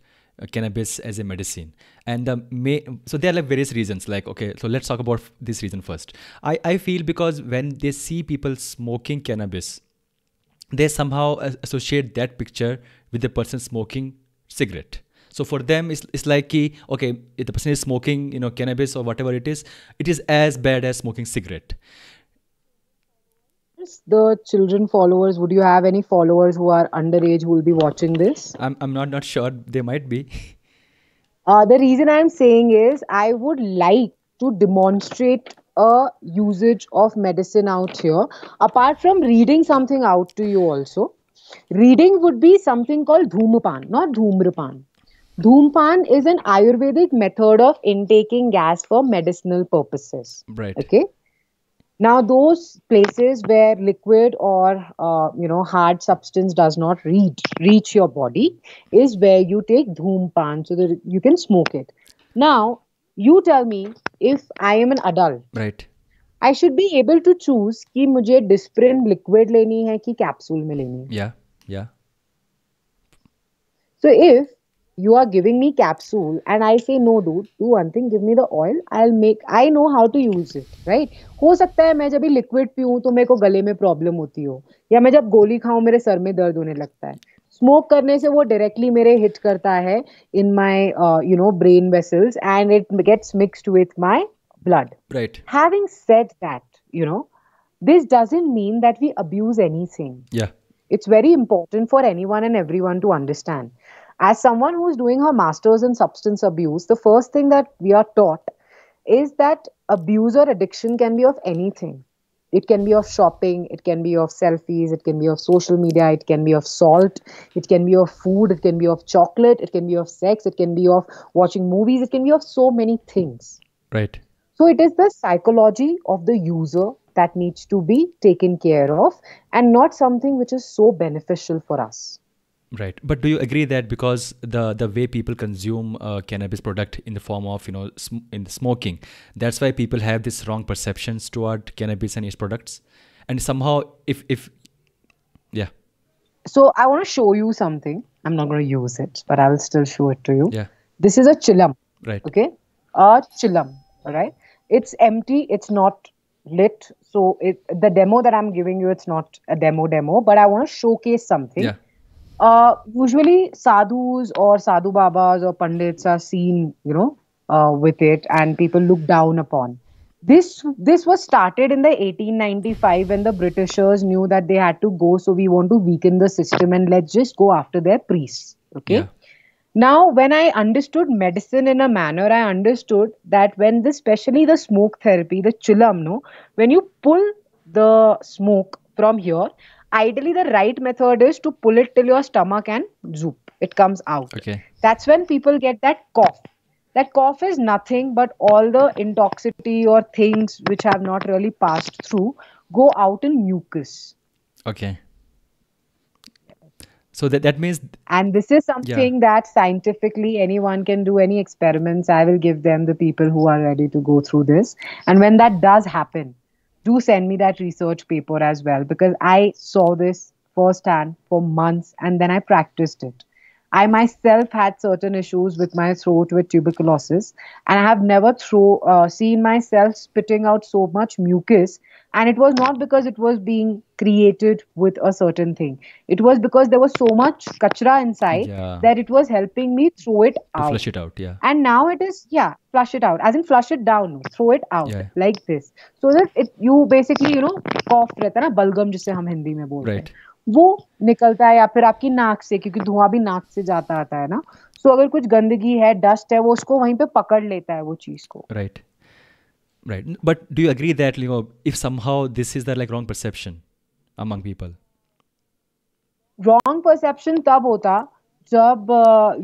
cannabis as a medicine and the may so there are like various reasons like okay so let's talk about this reason first i i feel because when they see people smoking cannabis they somehow associate that picture with the person smoking cigarette so for them it's, it's like okay if the person is smoking you know cannabis or whatever it is it is as bad as smoking cigarette the children followers would you have any followers who are underage who will be watching this i'm, I'm not not sure they might be uh, the reason i'm saying is i would like to demonstrate a usage of medicine out here apart from reading something out to you also reading would be something called dhoompan, not dhumrapan dhumpan is an ayurvedic method of intaking gas for medicinal purposes right okay now those places where liquid or uh, you know hard substance does not reach reach your body is where you take dhumpan so that you can smoke it now you tell me if I am an adult right I should be able to choose कि मुझे Disprin liquid लेनी है कि capsule में लेनी है yeah yeah so if you are giving me capsule and i say no dude do one thing give me the oil i'll make i know how to use it right हो सकता है मैं जब भी liquid पीऊँ तो मेरे को गले में प्रॉब्लम होती हो या मैं जब गोली खाऊं मेरे सर में दर्द होने लगता है Smoke करने से वो डायरेक्टली मेरे हिट करता है in my you know brain vessels and it gets mixed with my blood right having said that you know this doesn't mean that we abuse anything yeah it's very important for anyone and everyone to understand. As someone who's doing her master's in substance abuse, the first thing that we are taught is that abuse or addiction can be of anything it can be of shopping it can be of selfies it can be of social media it can be of salt it can be of food it can be of chocolate it can be of sex it can be of watching movies it can be of so many things right so it is the psychology of the user that needs to be taken care of and not something which is so beneficial for us Right, but do you agree that because the the way people consume uh, cannabis product in the form of you know sm in smoking, that's why people have this wrong perceptions toward cannabis and its products, and somehow if if yeah. So I want to show you something. I'm not going to use it, but I will still show it to you. Yeah. This is a chillum. Right. Okay. A chillum. All right. It's empty. It's not lit. So it, the demo that I'm giving you, it's not a demo demo, but I want to showcase something. Yeah uh, usually sadhus or sadhu babas or pandits are seen, you know, uh, with it, and people look down upon. This this was started in the 1895 when the Britishers knew that they had to go, so we want to weaken the system and let's just go after their priests. Okay. Yeah. Now, when I understood medicine in a manner, I understood that when especially the smoke therapy, the chilamno, no, when you pull the smoke from here, ideally the right method is to pull it till your stomach and zoop it comes out okay that's when people get that cough that cough is nothing but all the intoxicity or things which have not really passed through go out in mucus okay so that, that means and this is something yeah. that scientifically anyone can do any experiments i will give them the people who are ready to go through this and when that does happen do send me that research paper as well because I saw this firsthand for months and then I practiced it. I myself had certain issues with my throat with tuberculosis, and I have never throw, uh, seen myself spitting out so much mucus. And it was not because it was being created with a certain thing. It was because there was so much kachra inside yeah. that it was helping me throw it out. To flush it out, yeah. And now it is, yeah, flush it out. As in flush it down, throw it out yeah. like this. So that it, you basically, you know, cough रहता है ना बलगम जिसे हम हिंदी में बोलते वो निकलता है या फिर आपकी नाक से क्योंकि धुआं भी नाक से जाता आता है ना सो so, अगर कुछ गंदगी है डस्ट है वो उसको वहीं पे पकड़ लेता है वो चीज को right right but do you agree that you know if somehow this is the like wrong perception among people wrong perception तब होता जब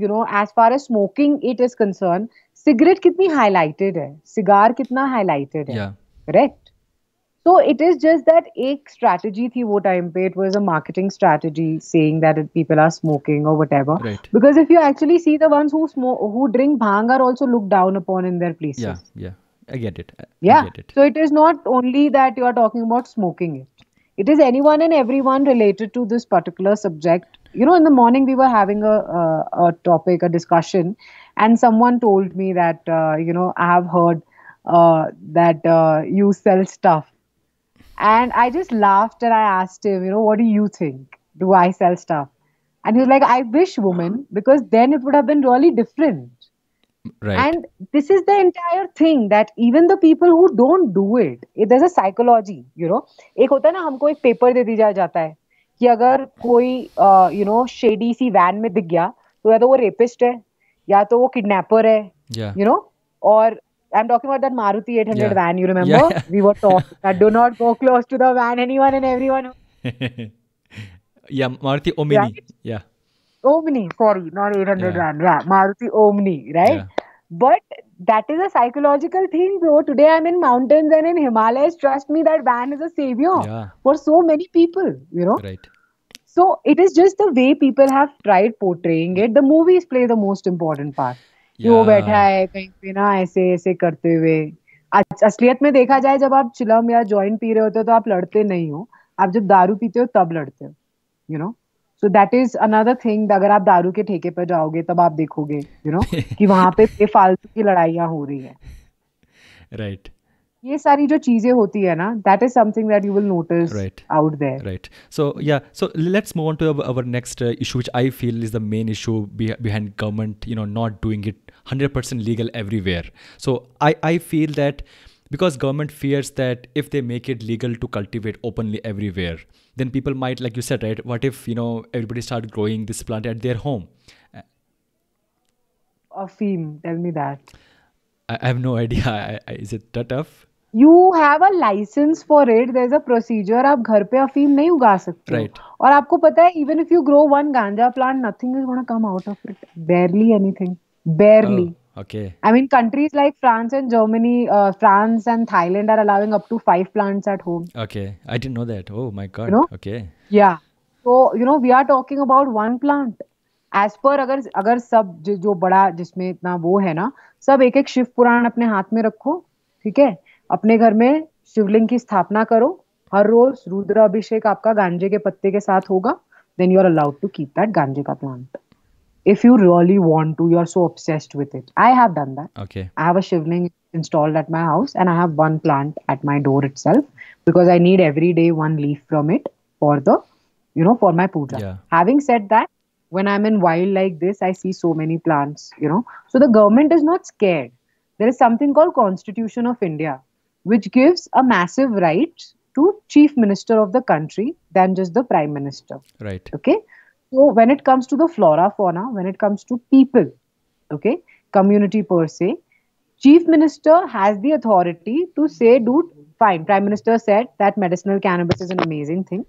you know as far as smoking it is concern cigarette कितनी highlighted है cigar कितना highlighted है correct So it is just that a strategy thi wo time pe, it was a marketing strategy saying that people are smoking or whatever. Right. Because if you actually see the ones who smoke, who drink bhang are also looked down upon in their places. Yeah, yeah. I get it. yeah. So it is not only that you are talking about smoking it. It is anyone and everyone related to this particular subject. You know, in the morning we were having a, a topic, a discussion, and someone told me that, uh, you know, I have heard uh, that uh, you sell stuff and I just laughed and I asked him, you know, what do you think? Do I sell stuff? And he was like, I wish, woman, because then it would have been really different. Right. And this is the entire thing that even the people who don't do it, there's a psychology, you know. एक होता है ना हमको एक paper दे दिया जाता है कि अगर कोई यू नो शेडी सी वैन में दिख गया तो या तो वो रेपिस्ट है या तो वो किडनैपर है यू नो और I'm talking about that Maruti 800 yeah. van. You remember? Yeah, We were taught that do not go close to the van. Anyone and everyone. [LAUGHS] yeah, Maruti Omni. Right? Yeah. Omni. Sorry, not 800 van. Yeah, Maruti Omni. Right. But that is a psychological thing, bro. Today I'm in mountains and in Himalayas. Trust me, that van is a savior for so many people. You know. Right. So it is just the way people have tried portraying it. The movies play the most important part. कि वो बैठा है कहीं पे ना ऐसे ऐसे करते हुए असलियत में देखा जाए जब आप चिलम या ज्वाइंट पी रहे होते हो तो आप लड़ते नहीं हो आप जब दारू पीते हो तब लड़ते हो you know so that is another thing अगर आप दारू के ठेके पर जाओगे तब आप देखोगे यू you नो know, [LAUGHS] कि वहां पे बेफालतू की लड़ाइया हो रही है राइट right. ये सारी जो चीजें होती है ना that is something that you will notice out there right so yeah so let's move on to our next issue which I feel is the main issue behind government you know not doing it 100% legal everywhere so i i feel that because government fears that if they make it legal to cultivate openly everywhere then people might like you said right what if you know everybody start growing this plant at their home a tell me that i, have no [LAUGHS] idea is it that tough you have a licence for it there is a procedure आप घर पे अफीम नहीं उगा सकते right. और आपको पता है even if you grow one ganja plant nothing is gonna come out of it barely anything barely Okay. I mean, countries like France and Germany, uh, France and Thailand are allowing up to five plants at home. Okay, I didn't know that. Oh my god. You know? Okay. Yeah. So you know, we are talking about one plant. As per, अगर अगर सब जो, जो बड़ा जिसमें इतना वो है ना सब एक एक शिव पुराण अपने हाथ में रखो ठीक है अपने घर में शिवलिंग की स्थापना करो हर रोज रुद्र अभिषेक आपका गांजे के पत्ते के साथ होगा then you are allowed to keep that गांजे का plant if you really want to you are so obsessed with it I have done that I have a Shivling installed at my house and I have one plant at my door itself because I need every day one leaf from it for the you know for my puja having set that when i'm in wild like this i see so many plants you know so the government is not scared there is something called constitution of india which gives a massive right to chief minister of the country than just the prime minister. Right. Okay. So when it comes to the flora, fauna, when it comes to people, okay, community per se, chief minister has the authority to say, dude, fine. Prime minister said that medicinal cannabis is an amazing thing.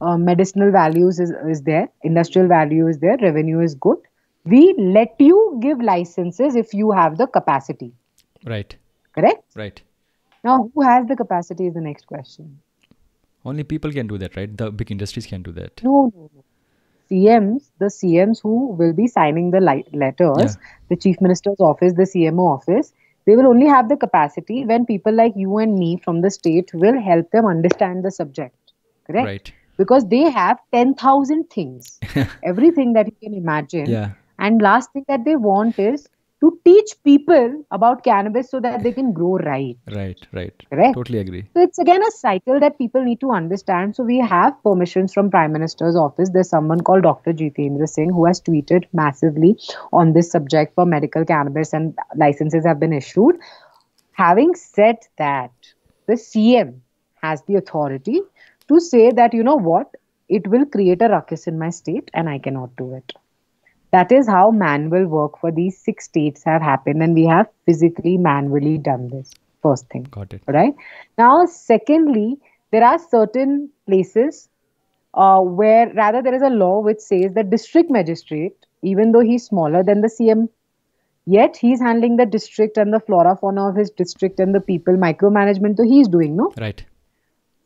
Uh, medicinal values is, is there, industrial value is there, revenue is good. We let you give licenses if you have the capacity. Right. Correct? Right. Now, who has the capacity is the next question. Only people can do that, right? The big industries can do that. No, no, no. CMs, the CMs who will be signing the letters, yeah. the chief minister's office, the CMO office, they will only have the capacity when people like you and me from the state will help them understand the subject. Correct? Right. Because they have 10,000 things, [LAUGHS] everything that you can imagine. Yeah. And last thing that they want is to teach people about cannabis so that they can grow right. Right, right. Correct? Totally agree. So it's again a cycle that people need to understand. So we have permissions from Prime Minister's office. There's someone called Dr. Jitendra Singh who has tweeted massively on this subject for medical cannabis and licenses have been issued. Having said that, the CM has the authority to say that, you know what, it will create a ruckus in my state and I cannot do it. That is how manual work for these six states have happened, and we have physically manually done this. First thing. Got it. Right. Now, secondly, there are certain places uh, where rather there is a law which says the district magistrate, even though he's smaller than the CM, yet he's handling the district and the flora fauna of his district and the people micromanagement. So he's doing no right.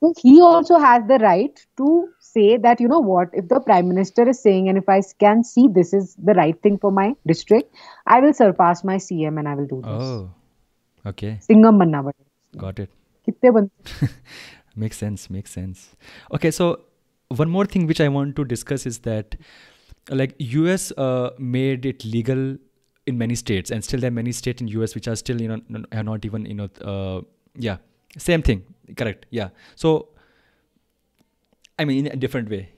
So he also has the right to say that, you know what, if the prime minister is saying, and if I can see this is the right thing for my district, I will surpass my CM and I will do this. Oh, okay. Singham banna Got it. Kitne bande? [LAUGHS] makes sense. Makes sense. Okay, so one more thing which I want to discuss is that, like, US uh, made it legal in many states, and still there are many states in US which are still, you know, are not even, you know, uh, yeah same thing correct yeah so i mean in a different way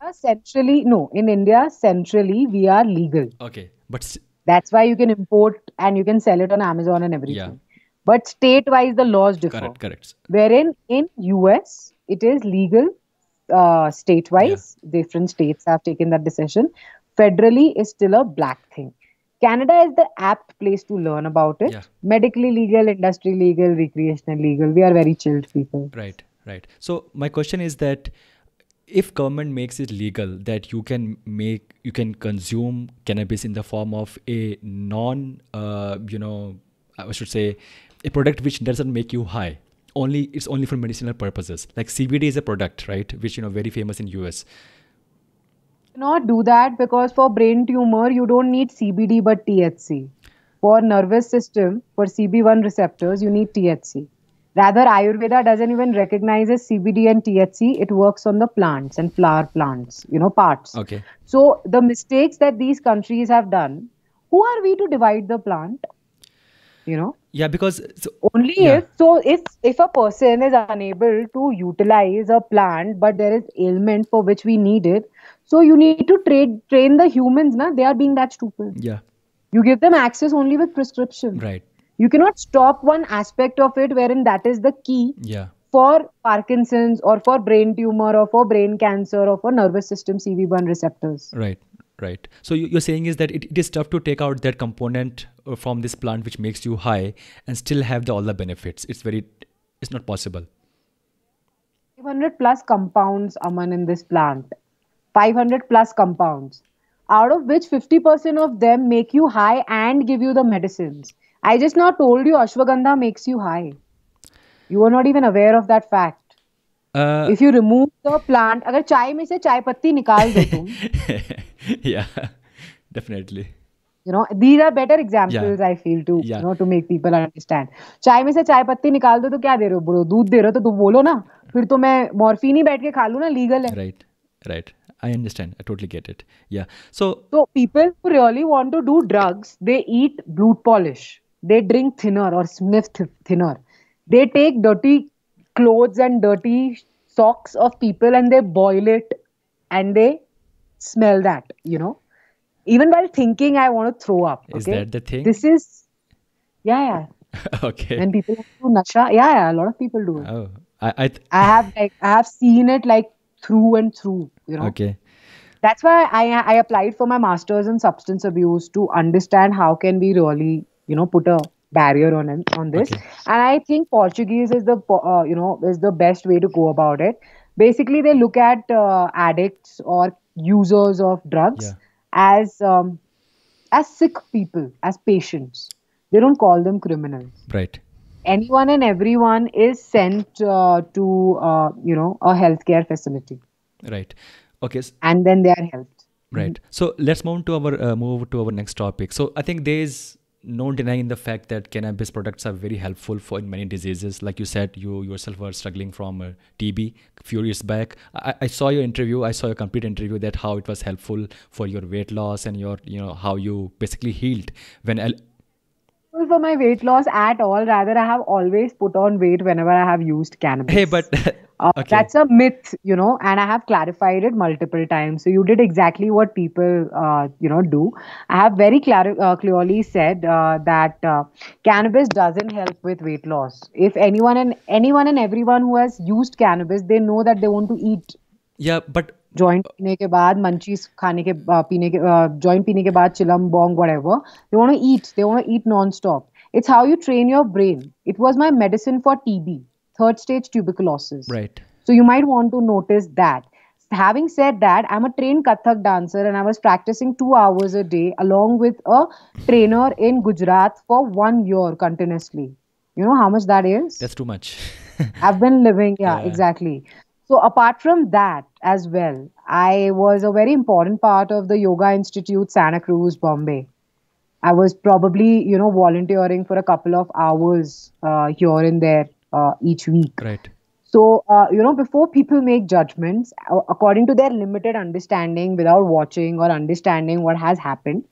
uh, centrally no in india centrally we are legal okay but that's why you can import and you can sell it on amazon and everything yeah. but state wise the laws differ correct correct wherein in us it is legal uh, state wise yeah. different states have taken that decision federally is still a black thing Canada is the apt place to learn about it. Yeah. Medically legal, industry legal, recreational legal. We are very chilled people. Right, right. So my question is that if government makes it legal that you can make you can consume cannabis in the form of a non uh, you know I should say a product which doesn't make you high only it's only for medicinal purposes like CBD is a product right which you know very famous in US not do that because for brain tumor, you don't need CBD but THC. For nervous system, for CB1 receptors, you need THC. Rather, Ayurveda doesn't even recognize CBD and THC. It works on the plants and flower plants, you know, parts. Okay. So the mistakes that these countries have done, who are we to divide the plant? You know? Yeah, because so, only yeah. if so if if a person is unable to utilize a plant, but there is ailment for which we need it, so you need to trade train the humans, na? They are being that stupid. Yeah. You give them access only with prescription. Right. You cannot stop one aspect of it wherein that is the key. Yeah. For Parkinson's or for brain tumor or for brain cancer or for nervous system CV1 receptors. Right right so you're saying is that it, it is tough to take out that component uh, from this plant which makes you high and still have the, all the benefits it's very it's not possible 100 plus compounds aman in this plant 500 plus compounds, out of which 50% of them make you high and give you the medicines. I just now told you ashwagandha makes you high. You were not even aware of that fact. Uh, if you remove the plant अगर चाय में से चाय पत्ती निकाल दो तुम yeah definitely you know these are better examples yeah. i feel to yeah. you know to make people understand चाय में से चाय पत्ती निकाल दो तो क्या दे रहे हो बोलो दूध दे रहे हो तो तुम बोलो ना फिर तो मैं मॉर्फिन ही बैठ के खा लूँ ना लीगल है right right. Right right. I understand. I totally get it. Yeah. So So people who really want to do drugs, they eat boot polish. They drink thinner or sniff th- thinner. They take dirty clothes and dirty socks of people and they boil it and they smell that, you know. Even while thinking I want to throw up. Okay? Is that the thing? This is yeah, yeah. [LAUGHS] okay. And people do nasha. Yeah, yeah, a lot of people do it. Oh, I I, th- I have like I have seen it like through and through you know okay that's why I, I applied for my master's in substance abuse to understand how can we really you know put a barrier on on this okay. and i think portuguese is the uh, you know is the best way to go about it basically they look at uh, addicts or users of drugs yeah. as um, as sick people as patients they don't call them criminals right anyone and everyone is sent uh, to uh, you know a healthcare facility right okay and then they are helped right mm-hmm. so let's move to our uh, move to our next topic so i think there's no denying the fact that cannabis products are very helpful for in many diseases like you said you yourself were struggling from uh, tb few years back I, I saw your interview i saw your complete interview that how it was helpful for your weight loss and your you know how you basically healed when L- for my weight loss at all rather i have always put on weight whenever i have used cannabis hey but [LAUGHS] Uh, okay. That's a myth, you know, and I have clarified it multiple times. So you did exactly what people, uh, you know, do. I have very clar- uh, clearly said uh, that uh, cannabis doesn't help with weight loss. If anyone and anyone and everyone who has used cannabis, they know that they want to eat. Yeah, but joint. पीने के बाद munchies खाने के पीने के joint पीने के बाद chillum bong whatever they want to eat they want to eat non-stop it's how you train your brain it was my medicine for tb third stage tuberculosis. Right. So you might want to notice that. Having said that, I'm a trained Kathak dancer and I was practicing two hours a day along with a trainer in Gujarat for one year continuously. You know how much that is? That's too much. [LAUGHS] I've been living, yeah, yeah, exactly. So apart from that as well, I was a very important part of the Yoga Institute Santa Cruz, Bombay. I was probably, you know, volunteering for a couple of hours uh, here and there uh, each week. Right. So, uh, you know, before people make judgments uh, according to their limited understanding without watching or understanding what has happened,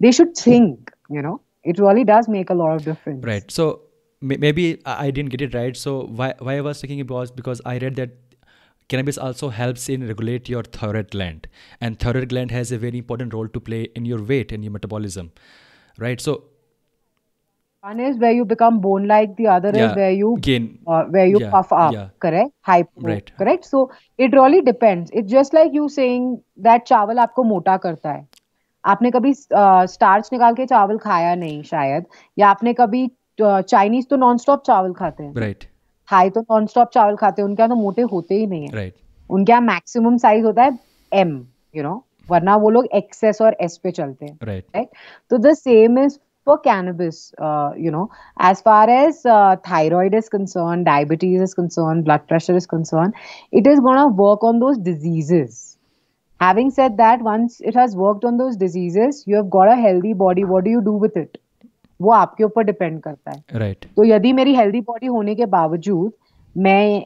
they should think, you know, it really does make a lot of difference. Right. So, maybe I didn't get it right. So, why, why I was thinking it was because I read that cannabis also helps in regulate your thyroid gland and thyroid gland has a very important role to play in your weight and your metabolism right so One is where you become bone like, the other yeah. is where you gain, uh, where you yeah. puff up, yeah. correct? Hypo, right. correct? So it really depends. It's just like you saying that chawal आपको mota karta hai. आपने कभी starch uh, निकाल के चावल खाया नहीं शायद या आपने कभी चाइनीज uh, तो नॉन स्टॉप चावल खाते हैं राइट right. हाई तो नॉन स्टॉप चावल खाते हैं उनके यहाँ तो मोटे होते ही नहीं है राइट right. उनके यहाँ मैक्सिमम साइज होता है एम यू नो वरना वो लोग एक्सेस और एस पे चलते हैं राइट right. तो the same is for cannabis, uh, you know, as far as uh, thyroid is concerned, diabetes is concerned, blood pressure is concerned, it is going to work on those diseases. Having said that, once it has worked on those diseases, you have got a healthy body. What do you do with it? वो आपके ऊपर depend करता है right right. तो यदि मेरी healthy body होने के बावजूद मैं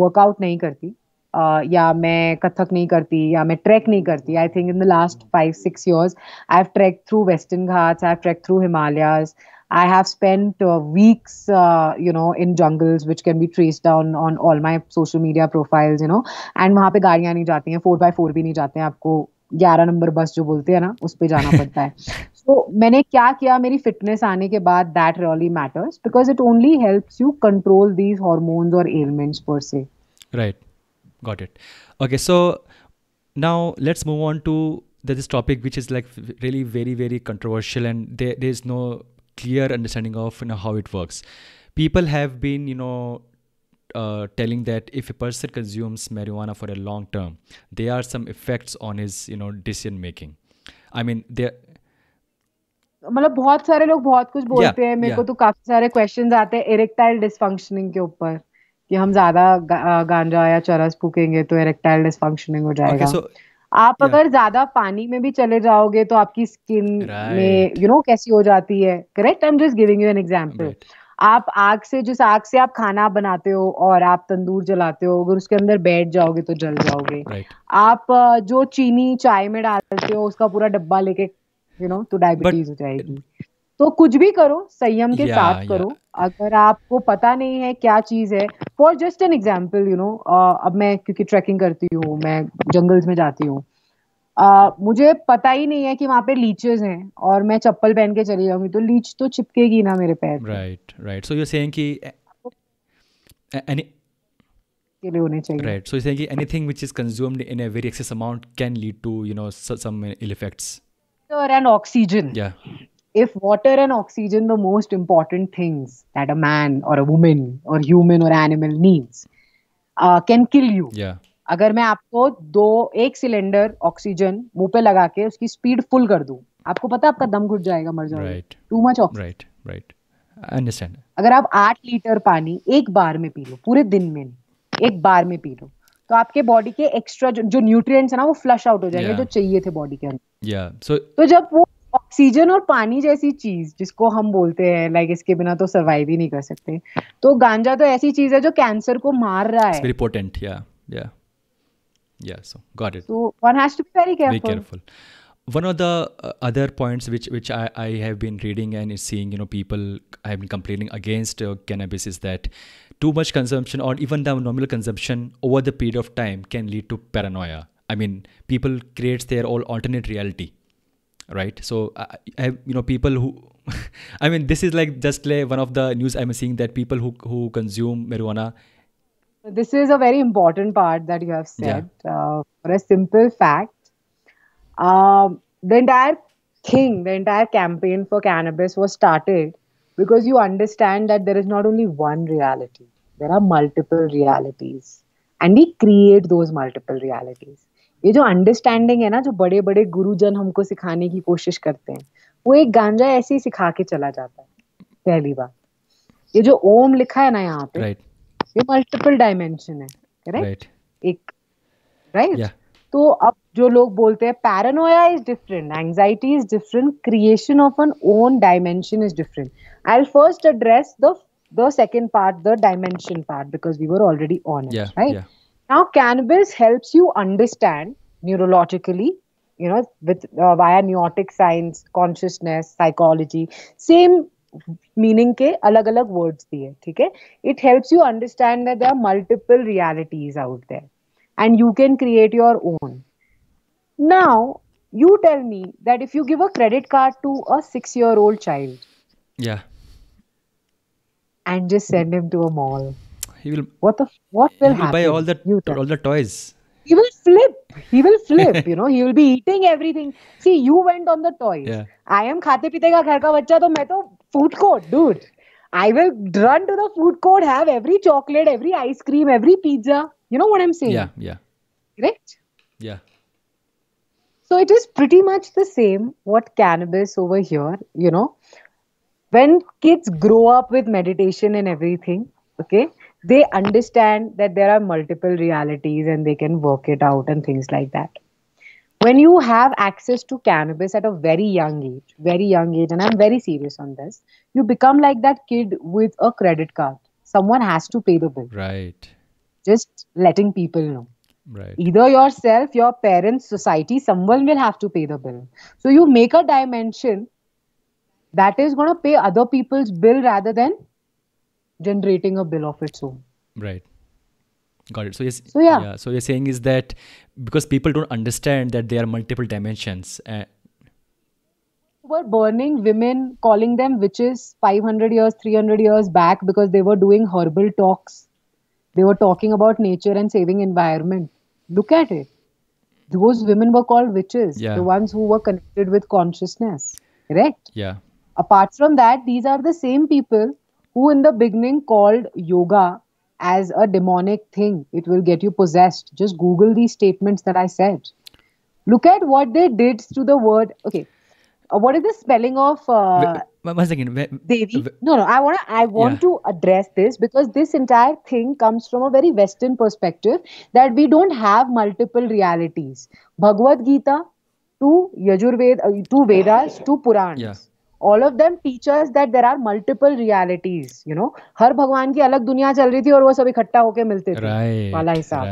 वर्कआउट uh, नहीं करती uh, या मैं कथक नहीं करती या मैं ट्रैक नहीं करती I think in the last five six years I have track through Western Ghats I have track through Himalayas I have spent uh, weeks, uh, you know, in jungles, which can be traced down on all my social media profiles, you know. And वहाँ पे गाड़ियाँ नहीं जाती हैं, four by four भी नहीं जाते हैं आपको ग्यारह नंबर बस जो बोलते हैं ना उस पर जाना पड़ता है सो [LAUGHS] so, मैंने क्या किया मेरी फिटनेस आने के बाद that really matters because it only helps you control these hormones और एलमेंट्स पर से right got it okay so now let's move on to this topic which is like really very very controversial and there, there's no clear understanding of you know, how it works people have been you know uh, telling that if a person consumes marijuana for a long term there are some effects on his you know decision making i mean there मतलब बहुत सारे लोग बहुत कुछ बोलते yeah, हैं मेरे yeah. को तो काफी सारे क्वेश्चंस आते हैं इरेक्टाइल डिसफंक्शनिंग के ऊपर कि हम ज्यादा गा, गांजा या चरस फूकेंगे तो इरेक्टाइल डिसफंक्शनिंग हो जाएगा okay, so, आप yeah. अगर ज्यादा पानी में भी चले जाओगे तो आपकी स्किन right. में यू you नो know, कैसी हो जाती है correct I am just giving you an example आप आग से जिस आग से आप खाना बनाते हो और आप तंदूर जलाते हो अगर उसके अंदर बैठ जाओगे तो जल जाओगे right. आप जो चीनी चाय में डालते हो उसका पूरा डब्बा लेके यू नो तो डायबिटीज हो जाएगी तो कुछ भी करो संयम के साथ करो अगर आपको पता नहीं है क्या चीज है for just an example you know अब मैं क्योंकि ट्रैकिंग करती हूँ मैं जंगल्स में जाती हूँ Uh, मुझे पता ही नहीं है कि वहाँ पे लीचेस हैं और मैं चप्पल पहन के चली जाऊंगी तो लीच तो चिपकेगी ना मेरे पैर right right so you saying कि एनी के लिए होने चाहिए राइट सो यू सेइंग कि anything which is consumed in a very excess amount can lead to you know some ill effects and oxygen या if water and oxygen the most important things that a man or a woman or human or animal needs uh, can kill you yeah. अगर मैं आपको दो एक cylinder oxygen मुंह पे लगा के उसकी स्पीड फुल कर दूं आपको पता है आपका दम घुट जाएगा मर जाओगे too much right right understand अगर आप आठ लीटर पानी एक बार में पी लो पूरे दिन में एक बार में पी लो तो आपके बॉडी के एक्स्ट्रा जो, जो न्यूट्रिएंट्स है ना वो फ्लश आउट हो जाएंगे yeah. जो चाहिए थे बॉडी के अंदर yeah. so, तो जब वो ऑक्सीजन और पानी जैसी चीज जिसको हम बोलते हैं लाइक इसके बिना तो सरवाइव ही नहीं कर सकते तो गांजा तो ऐसी चीज है जो कैंसर को मार रहा है it one of the uh, other points which which I, I have been reading and is seeing you know people have been complaining against uh, cannabis is that too much consumption or even the nominal consumption over the period of time can lead to paranoia i mean people create their own alternate reality right so I, I, you know people who [LAUGHS] i mean this is like just like one of the news i'm seeing that people who who consume marijuana this is a very important part that you have said yeah. uh, for a simple fact um, the entire thing the entire campaign for cannabis was started because you understand that there is not only one reality there are multiple realities and we create those multiple realities ये जो understanding है ना जो बड़े बड़े गुरुजन हमको सिखाने की कोशिश करते हैं वो एक गांजा ऐसे ही सिखा के चला जाता है पहली बात ये जो ओम लिखा है ना यहाँ पे right. ये मल्टीपल डायमेंशन है राइट right? एक राइट right? yeah. तो अब जो लोग बोलते हैं paranoia is different anxiety is different creation of an own dimension is different I first address the the second part the dimension part because we were already on right now cannabis helps you understand neurologically you know with uh, via neurotic science consciousness psychology same meaning ke alag alag words diye theek hai it helps you understand that there are multiple realities out there and you can create your own now you tell me that if you give a credit card to a 6 year old child yeah and just send him to a mall he will. What the? What will happen? Buy all the all the toys. He will flip. He will flip. [LAUGHS] you know, he will be eating everything. See, you went on the toys. Yeah. I am खाते पीते का घर का बच्चा तो मैं तो food court, dude. I will run to the food court, have every chocolate, every ice cream, every pizza. You know what I'm saying? Yeah, yeah. Correct? Yeah. So it is pretty much the same what cannabis over here, you know. When kids grow up with meditation and everything, okay, they understand that there are multiple realities and they can work it out and things like that when you have access to cannabis at a very young age very young age and i'm very serious on this you become like that kid with a credit card someone has to pay the bill right just letting people know right either yourself your parents society someone will have to pay the bill so you make a dimension that is going to pay other people's bill rather than generating a bill of its own right got it so yes so yeah. yeah. so you're saying is that because people don't understand that there are multiple dimensions uh, were burning women calling them witches 500 years 300 years back because they were doing herbal talks they were talking about nature and saving environment look at it those women were called witches yeah. the ones who were connected with consciousness correct yeah apart from that these are the same people who in the beginning called yoga as a demonic thing. It will get you possessed. Just Google these statements that I said. Look at what they did to the word. Okay. Uh, what is the spelling of uh, one second Devi? No, no. I want to. I want yeah. to address this because this entire thing comes from a very Western perspective that we don't have multiple realities. Bhagavad Gita, two Yajurveda, uh, two Vedas, two Purans. Yeah. All of them teachers that there are multiple realities you know हर भगवान की अलग दुनिया चल रही थी और वो सब इकट्ठा होके मिलते थे right, वाला हिसाब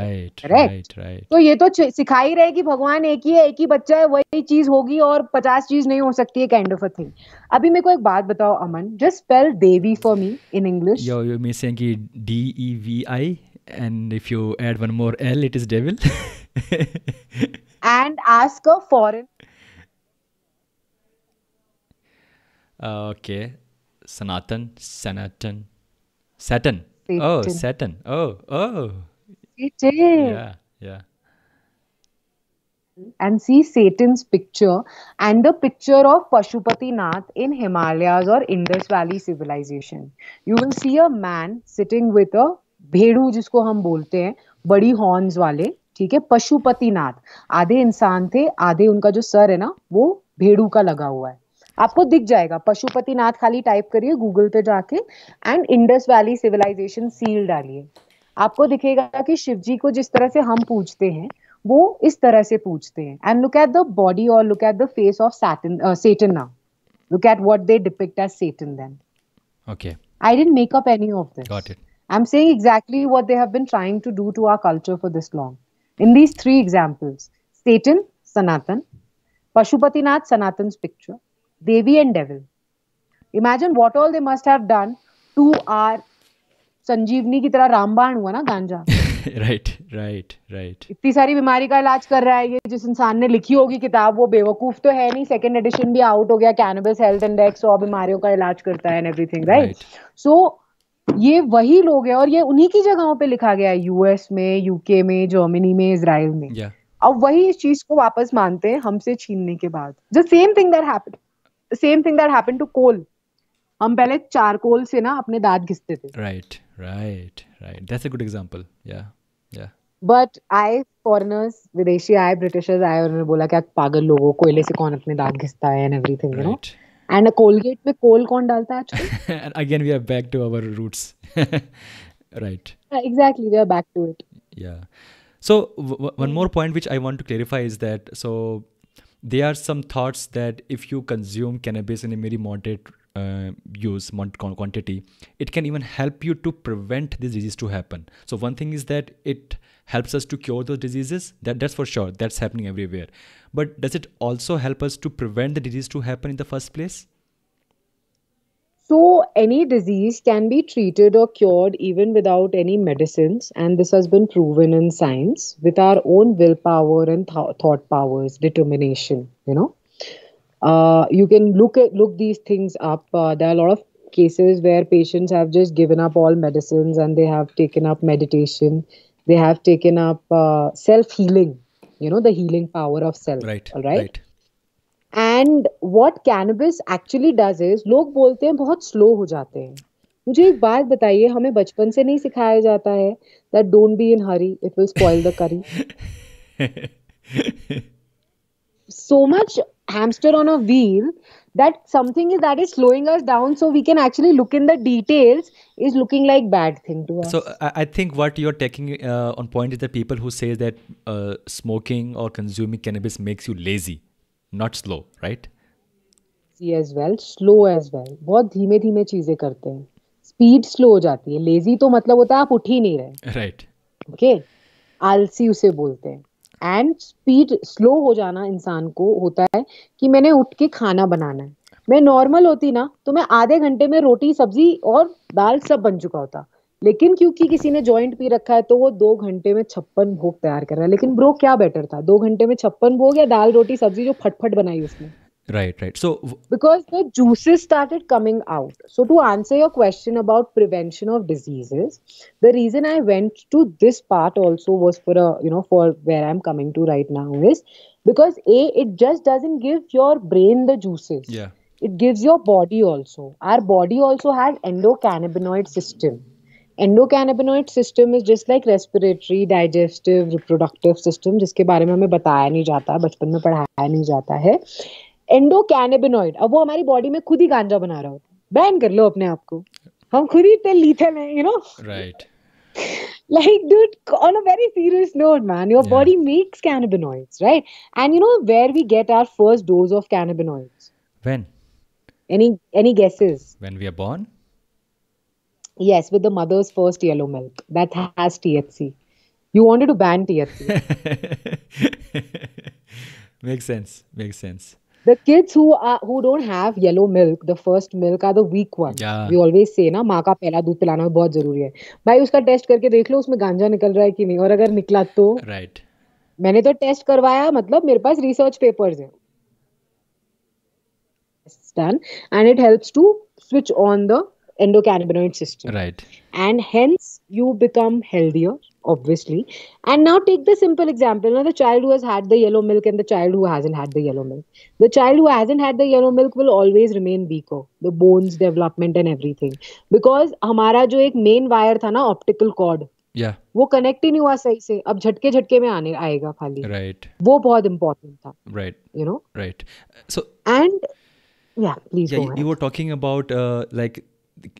राइट राइट तो ये तो सिखा ही रहे कि भगवान एक ही है एक ही बच्चा है वही चीज होगी और पचास चीज नहीं हो सकती है काइंड ऑफ अ थिंग अभी मेरे को एक बात बताओ Aman just spell Devi for me in English yo you me saying कि D E V I and if you add one more L it is devil and ask a foreign okay Sanatan Sanatan Satan oh Satan oh oh he did and see satan's picture and the picture of pashupati nath in himalayas or indus valley civilization you will see a man sitting with a bhedu jisko hum bolte hain badi horns wale theek hai pashupati nath aadhe insaan the aadhe unka jo sar hai na wo bhedu ka laga hua hai आपको दिख जाएगा पशुपतिनाथ खाली type करिए Google पे जाके and Indus valley civilisation seal डालिए आपको दिखेगा कि शिव जी को जिस तरह से हम पूछते हैं वो इस तरह से पूछते हैं and look at the body और look at the face of Satan now look at what they depict as Satan then okay I didn't make up any of this I am saying exactly what they have been trying to do to our culture for this long in these three examples Satan Sanatan Pashupatinath Sanatan picture Devi and Devil. Imagine what all they must have done to our संजीवनी की तरह रामबाण हुआ ना गांजा right right right इतनी सारी बीमारी का इलाज कर रहा है ये जिस इंसान ने लिखी होगी किताब वो बेवकूफ तो है नहीं सेकंड एडिशन भी आउट हो गया कैनबिस हेल्थ इंडेक्स और बीमारियों का इलाज करता है एंड एवरीथिंग राइट सो ये वही लोग हैं और ये उन्हीं की जगहों पे लिखा गया है यूएस में यूके में जर्मनी में इसराइल में yeah. अब वही इस चीज को वापस मानते हैं हमसे छीनने के बाद the same thing that happened same thing that happened to coal हम पहले चारकोल से ना अपने दांत घिसते थे right right right that's a good example yeah yeah but I foreigners विदेशी आए ब्रिटिशर्स आए उन्होंने बोला कि आप पागल लोगों कोयले से कौन अपने दांत घिसता है and everything you know and Colgate में कोल कौन डालता है आजकल again we are back to our roots right exactly we are back to it yeah so w- w- one more point which i want to clarify is that so there are some thoughts that if you consume cannabis in a very moderate uh, use quantity it can even help you to prevent the disease to happen so one thing is that it helps us to cure those diseases that that's for sure that's happening everywhere but does it also help us to prevent the disease to happen in the first place so, any disease can be treated or cured even without any medicines, and this has been proven in science with our own willpower and th- thought powers, determination. You know, uh, you can look at look these things up. Uh, there are a lot of cases where patients have just given up all medicines and they have taken up meditation. They have taken up uh, self healing. You know, the healing power of self. Right. All right. right. And what cannabis actually does is लोग बोलते हैं बहुत slow हो जाते हैं मुझे एक बात बताइए हमें बचपन से नहीं सिखाया जाता है that don't be in hurry it will spoil the curry so much hamster on a wheel that something is that is slowing us down so we can actually look in the details is looking like bad thing to us so I think what you are taking on point is the people who say that smoking और consuming cannabis makes you lazy not slow right see as well slow as well बहुत धीमे धीमे चीजें करते हैं speed slow हो जाती है लेजी तो मतलब होता है आप उठ ही नहीं रहे राइट right. Okay okay? आलसी उसे बोलते हैं एंड स्पीड स्लो हो जाना इंसान को होता है कि मैंने उठ के खाना बनाना है मैं नॉर्मल होती ना तो मैं आधे घंटे में रोटी सब्जी और दाल सब बन चुका होता लेकिन क्योंकि किसी ने ज्वाइंट पी रखा है तो वो दो घंटे में छप्पन भोग तैयार कर रहा है लेकिन ब्रो क्या बेटर था दो घंटे में छप्पन भोग या दाल रोटी सब्जी जो फटफट बनाई उसने right right so because the juices started coming out so to answer your question about prevention of diseases the reason I went to this part also was for you know for where I am coming to right now is because a it just doesn't give your brain the juices it gives your body also our body also has endocannabinoid system endocannabinoid system is just like respiratory digestive reproductive system जिसके बारे में हमें बताया नहीं जाता बचपन में पढ़ाया नहीं जाता है एंडोकैनबिनोइड अब वो हमारी बॉडी में खुद ही गांजा बना रहा होता है बैन कर लो अपने आप को हम खुद ही इतने लीथल हैं you know right like dude on a very serious note man your yeah. body makes cannabinoids right and you know where we get our first dose of cannabinoids when any any guesses when we are born Yes, with the mother's first yellow milk that has THC. You wanted to ban THC. Makes sense. Makes sense. The kids who are who don't have yellow milk, the first milk are the weak ones. Yeah. We always say na maa ka pehla दूध pilana bahut zaruri hai. Bhai, uska test karke dekh lo, usme ganja nikal raha hai ki nahi. Aur agar nikla to... right. मैंने तो test करवाया मतलब मेरे पास research papers हैं done and it helps to switch on the endocannabinoid system right and hence you become healthier obviously and now take the simple example now the child who has had the yellow milk and the child who hasn't had the yellow milk the child who hasn't had the yellow milk will always remain weaker the bones development and everything because our main एक main wire था ना yeah. वो connect ही नहीं हुआ सही से अब झटके झटके में आने आएगा खाली राइट right. वो बहुत था right you know right so and yeah please yeah, you, were talking about uh, like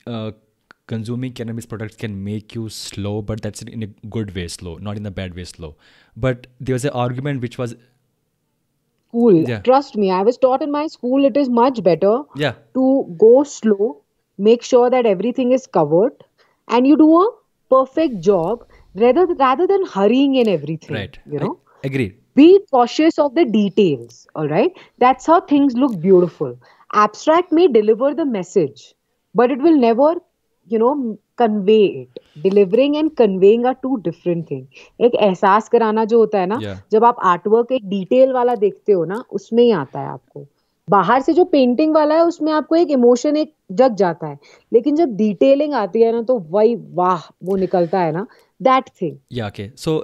uh, consuming cannabis products can make you slow but that's in a good way slow not in a bad way slow but there was an argument which was cool yeah. trust me i was taught in my school it is much better yeah. to go slow make sure that everything is covered and you do a perfect job rather rather than hurrying in everything right you know I agree be cautious of the details all right that's how things look beautiful abstract may deliver the message but it will never you know convey it delivering and conveying are two different thing एक एहसास कराना जो होता है ना yeah. जब आप artwork एक डिटेल वाला देखते हो ना उसमें ही आता है आपको बाहर से जो पेंटिंग वाला है उसमें आपको एक इमोशन एक जग जाता है लेकिन जब डिटेलिंग आती है ना तो वही वाह वो निकलता है ना दैट थिंग या okay so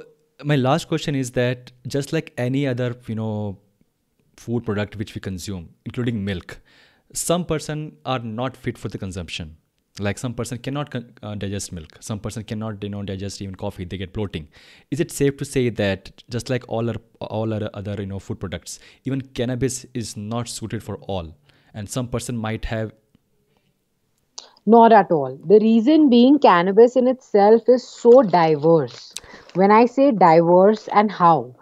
my last question is that just like any other you know food product which we consume including milk some person are not fit for the consumption like some person cannot uh, digest milk some person cannot you know digest even coffee they get bloating is it safe to say that just like all our all our other you know food products even cannabis is not suited for all and some person might have not at all the reason being cannabis in itself is so diverse when i say diverse and how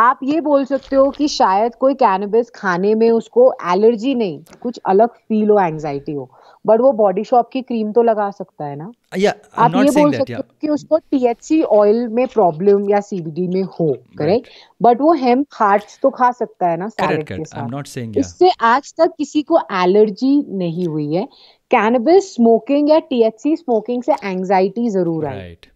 आप ये बोल सकते हो कि शायद कोई cannabis खाने में उसको एलर्जी नहीं कुछ अलग फील हो एंगजाइटी हो बट वो बॉडी शॉप की क्रीम तो लगा सकता है ना yeah, आप ये बोल सकते हो कि उसको टीएचसी ऑयल में प्रॉब्लम या सीबीडी में हो करेक्ट बट वो हेम हार्ट तो खा सकता है ना सैलेड के साथ इससे आज तक किसी को एलर्जी नहीं हुई है कैनबिस स्मोकिंग या टीएचसी स्मोकिंग से एंगजाइटी जरूर आई right.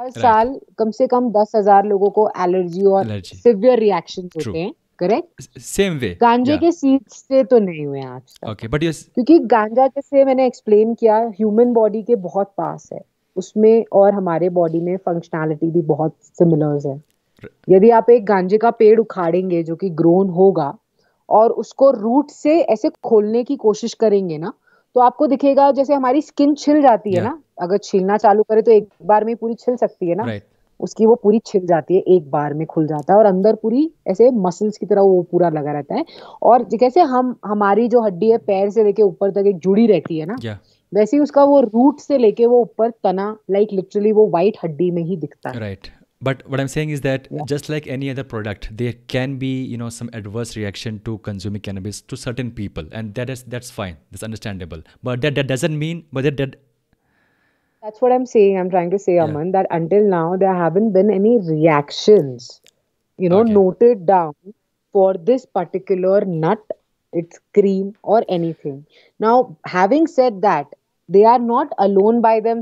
हर साल कम से कम दस हजार लोगों को एलर्जी और सिवियर रिएक्शन होते हैं करेक्ट सेम वे गांजे yeah. के सीड्स से तो नहीं हुए आज ओके बट क्योंकि गांजा जैसे मैंने एक्सप्लेन किया ह्यूमन बॉडी के बहुत पास है उसमें और हमारे बॉडी में फंक्शनैलिटी भी बहुत सिमिलर्स है यदि आप एक गांजे का पेड़ उखाड़ेंगे जो कि ग्रोन होगा और उसको रूट से ऐसे खोलने की कोशिश करेंगे ना तो आपको दिखेगा जैसे हमारी स्किन छिल जाती है ना अगर छिलना चालू करे तो एक बार में पूरी छिल सकती है ना उसकी वो पूरी छिल जाती है एक बार में खुल जाता है और अंदर पूरी ऐसे मसल्स की तरह वो पूरा लगा रहता है और जैसे हम हमारी जो हड्डी है पैर से लेके ऊपर तक एक जुड़ी रहती है ना वैसे ही उसका वो रूट से लेके वो ऊपर तना लाइक लिटरली वो व्हाइट हड्डी में ही दिखता है right but what i'm saying is that yeah. just like any other product there can be you know some adverse reaction to consuming cannabis to certain people and that is that's fine that's understandable but that that doesn't mean but that, that that's what i'm saying i'm trying to say yeah. aman that until now there haven't been any reactions you know okay. noted down for this particular nut its cream or anything now having said that they are not alone by them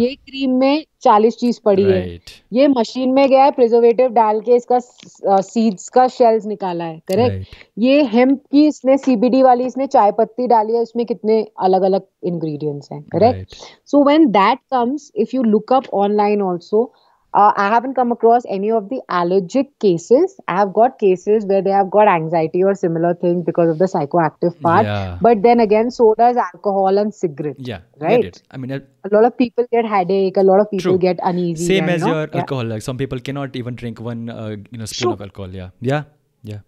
ये cream में चालीस चीज पड़ी right. है ये machine में गया है प्रिजर्वेटिव डाल के इसका सीड्स uh, का शेल्स निकाला है करेक्ट right. ये हेम्प की इसने सीबीडी वाली इसने चाय पत्ती डाली है इसमें कितने अलग अलग इंग्रेडिएंट्स हैं correct so when that comes if you look up online also Uh, I haven't come across any of the allergic cases. I have got cases where they have got anxiety or similar things because of the psychoactive part. Yeah. But then again, so does alcohol and cigarette. Yeah, right. Get I mean, I, a lot of people get headache. A lot of people true. get uneasy. Same and, as you know, your yeah. alcohol. Like some people cannot even drink one, uh, you know, spoon true. of alcohol. Yeah, yeah, yeah.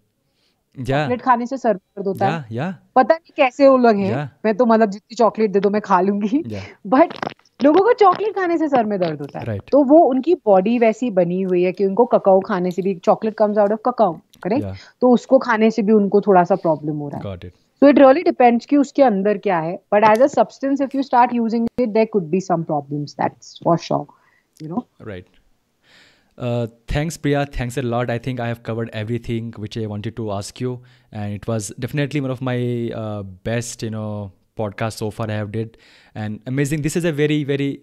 Chocolate खाने से sir दर्द होता है पता नहीं कैसे वो लोग हैं मैं तो मतलब जितनी चॉकलेट दे दो मैं खा लूंगी बट लोगों को चॉकलेट खाने से सर में दर्द होता है right. तो वो उनकी बॉडी वैसी बनी हुई है कि उनको ककाओ खाने से भी chocolate comes out of cacao correct yeah. तो उसको खाने से भी उनको थोड़ा सा प्रॉब्लम हो रहा है सो इट रियली डिपेंड्स कि उसके अंदर क्या है but as a substance if you start using it there could be some problems that's for sure you know right Uh, thanks, Priya. Thanks a lot. I think I have covered everything which I wanted to ask you, and it was definitely one of my uh, best, you know, podcast so far I have did, and amazing. This is a very very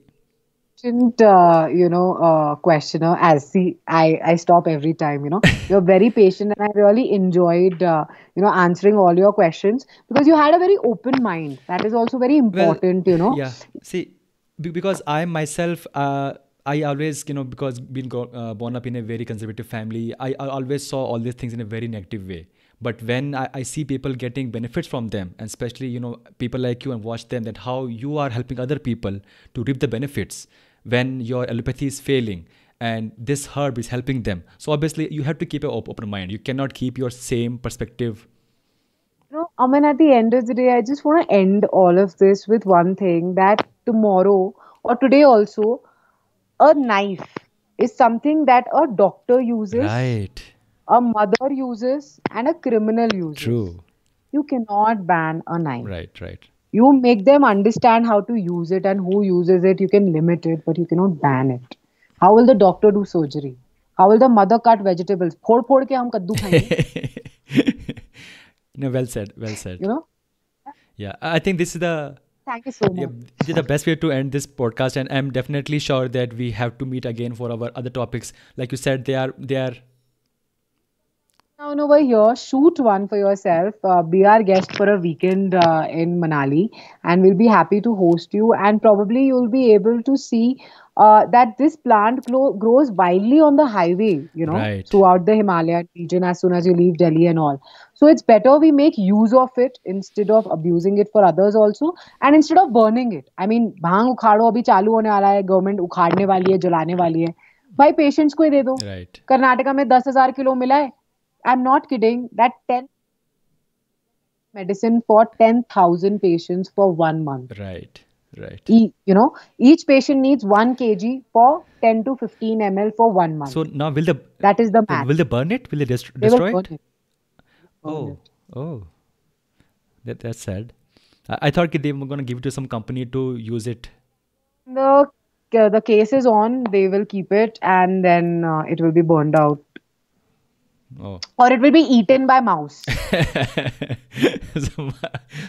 uh, you know, uh, questioner. As see, I I stop every time. You know, [LAUGHS] you're very patient, and I really enjoyed uh, you know answering all your questions because you had a very open mind. That is also very important. Well, you know. Yeah. See, because I myself. Uh, I always, you know, because being go- uh, born up in a very conservative family, I, I always saw all these things in a very negative way but when I, I, see people getting benefits from them and especially you know people like you and watch them that how you are helping other people to reap the benefits when your allopathy is failing and this herb is helping them so obviously you have to keep an open mind you cannot keep your same perspective you know, I mean, at the end of the day, I just want to end all of this with one thing that tomorrow or today also, a knife is something that a doctor uses. Right a mother uses and a criminal uses. True. You cannot ban a knife. Right, right. You make them understand how to use it and who uses it. You can limit it, but you cannot ban it. How will the doctor do surgery? How will the mother cut vegetables? Phod phod ke hum kaddu [LAUGHS] no, well said. Well said. You know. Yeah, I think this is the thank you so much. Yeah, the best way to end this podcast, and I'm definitely sure that we have to meet again for our other topics. Like you said, they are they are down over here, shoot one for yourself, uh, be our guest for a weekend uh, in Manali, and we'll be happy to host you. And probably you'll be able to see uh, that this plant grows wildly on the highway, you know, right. throughout the Himalayan region as soon as you leave Delhi and all. So it's better we make use of it instead of abusing it for others also, and instead of burning it. I mean, bhang ukhado abhi chalu hone wala hai, government उखाड़ने वाली है जलाने वाली है भाई patients को ही दे दो right. Karnataka में दस हजार किलो मिला है I'm not kidding. That 10 medicine for 10,000 patients for one month. Right. Right. E, you know, each patient needs one kg for 10 to 15 ml for one month. So now will the that is the uh, Will they burn it? Will they, dest- they destroy will it? it? Oh, oh, that that's sad. I, I thought they were going to give it to some company to use it. No, the uh, case is on. They will keep it and then uh, it will be burned out Oh. Or it will be eaten by mouse. [LAUGHS] so,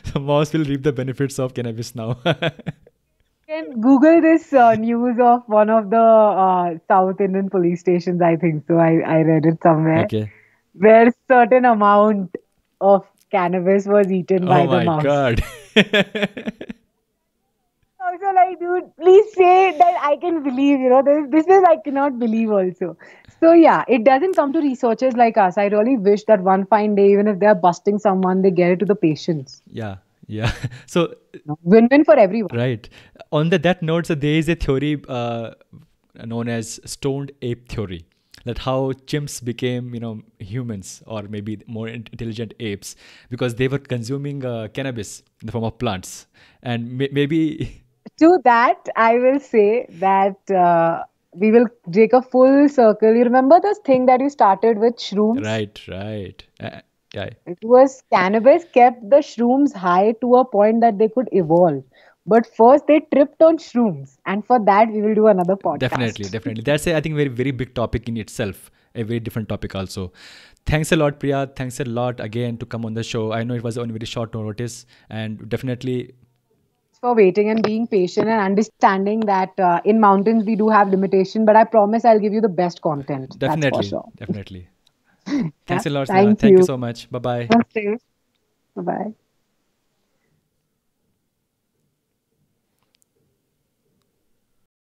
so mouse will reap the benefits of cannabis now. [LAUGHS] can Google this uh, news of one of the uh, South Indian police stations. I think so. I, I read it somewhere. Okay. Where certain amount of cannabis was eaten oh by the mouse. Oh my god. [LAUGHS] also like dude please say that i can believe you know this, this is i cannot believe also so yeah, it doesn't come to researchers like us. I really wish that one fine day, even if they're busting someone, they get it to the patients. Yeah, yeah. [LAUGHS] So win-win for everyone. Right. On the, that note, so there is a theory uh, known as stoned ape theory that how chimps became you know humans or maybe more intelligent apes because they were consuming uh, cannabis in the form of plants and may- maybe to that i will say that uh, we will take a full circle. You remember this thing that you started with shrooms? Right, right. Uh, uh, yeah. It was cannabis kept the shrooms high to a point that they could evolve. But first, they tripped on shrooms, and for that, we will do another podcast. Definitely, definitely. That's a, I think very very big topic in itself. A very different topic also. Thanks a lot, Priya. Thanks a lot again to come on the show. I know it was only very short notice, and definitely for waiting and being patient and understanding that uh, in mountains we do have limitation but i promise i'll give you the best content definitely sure. definitely [LAUGHS] thanks a lot thank you. thank you so much bye bye bye bye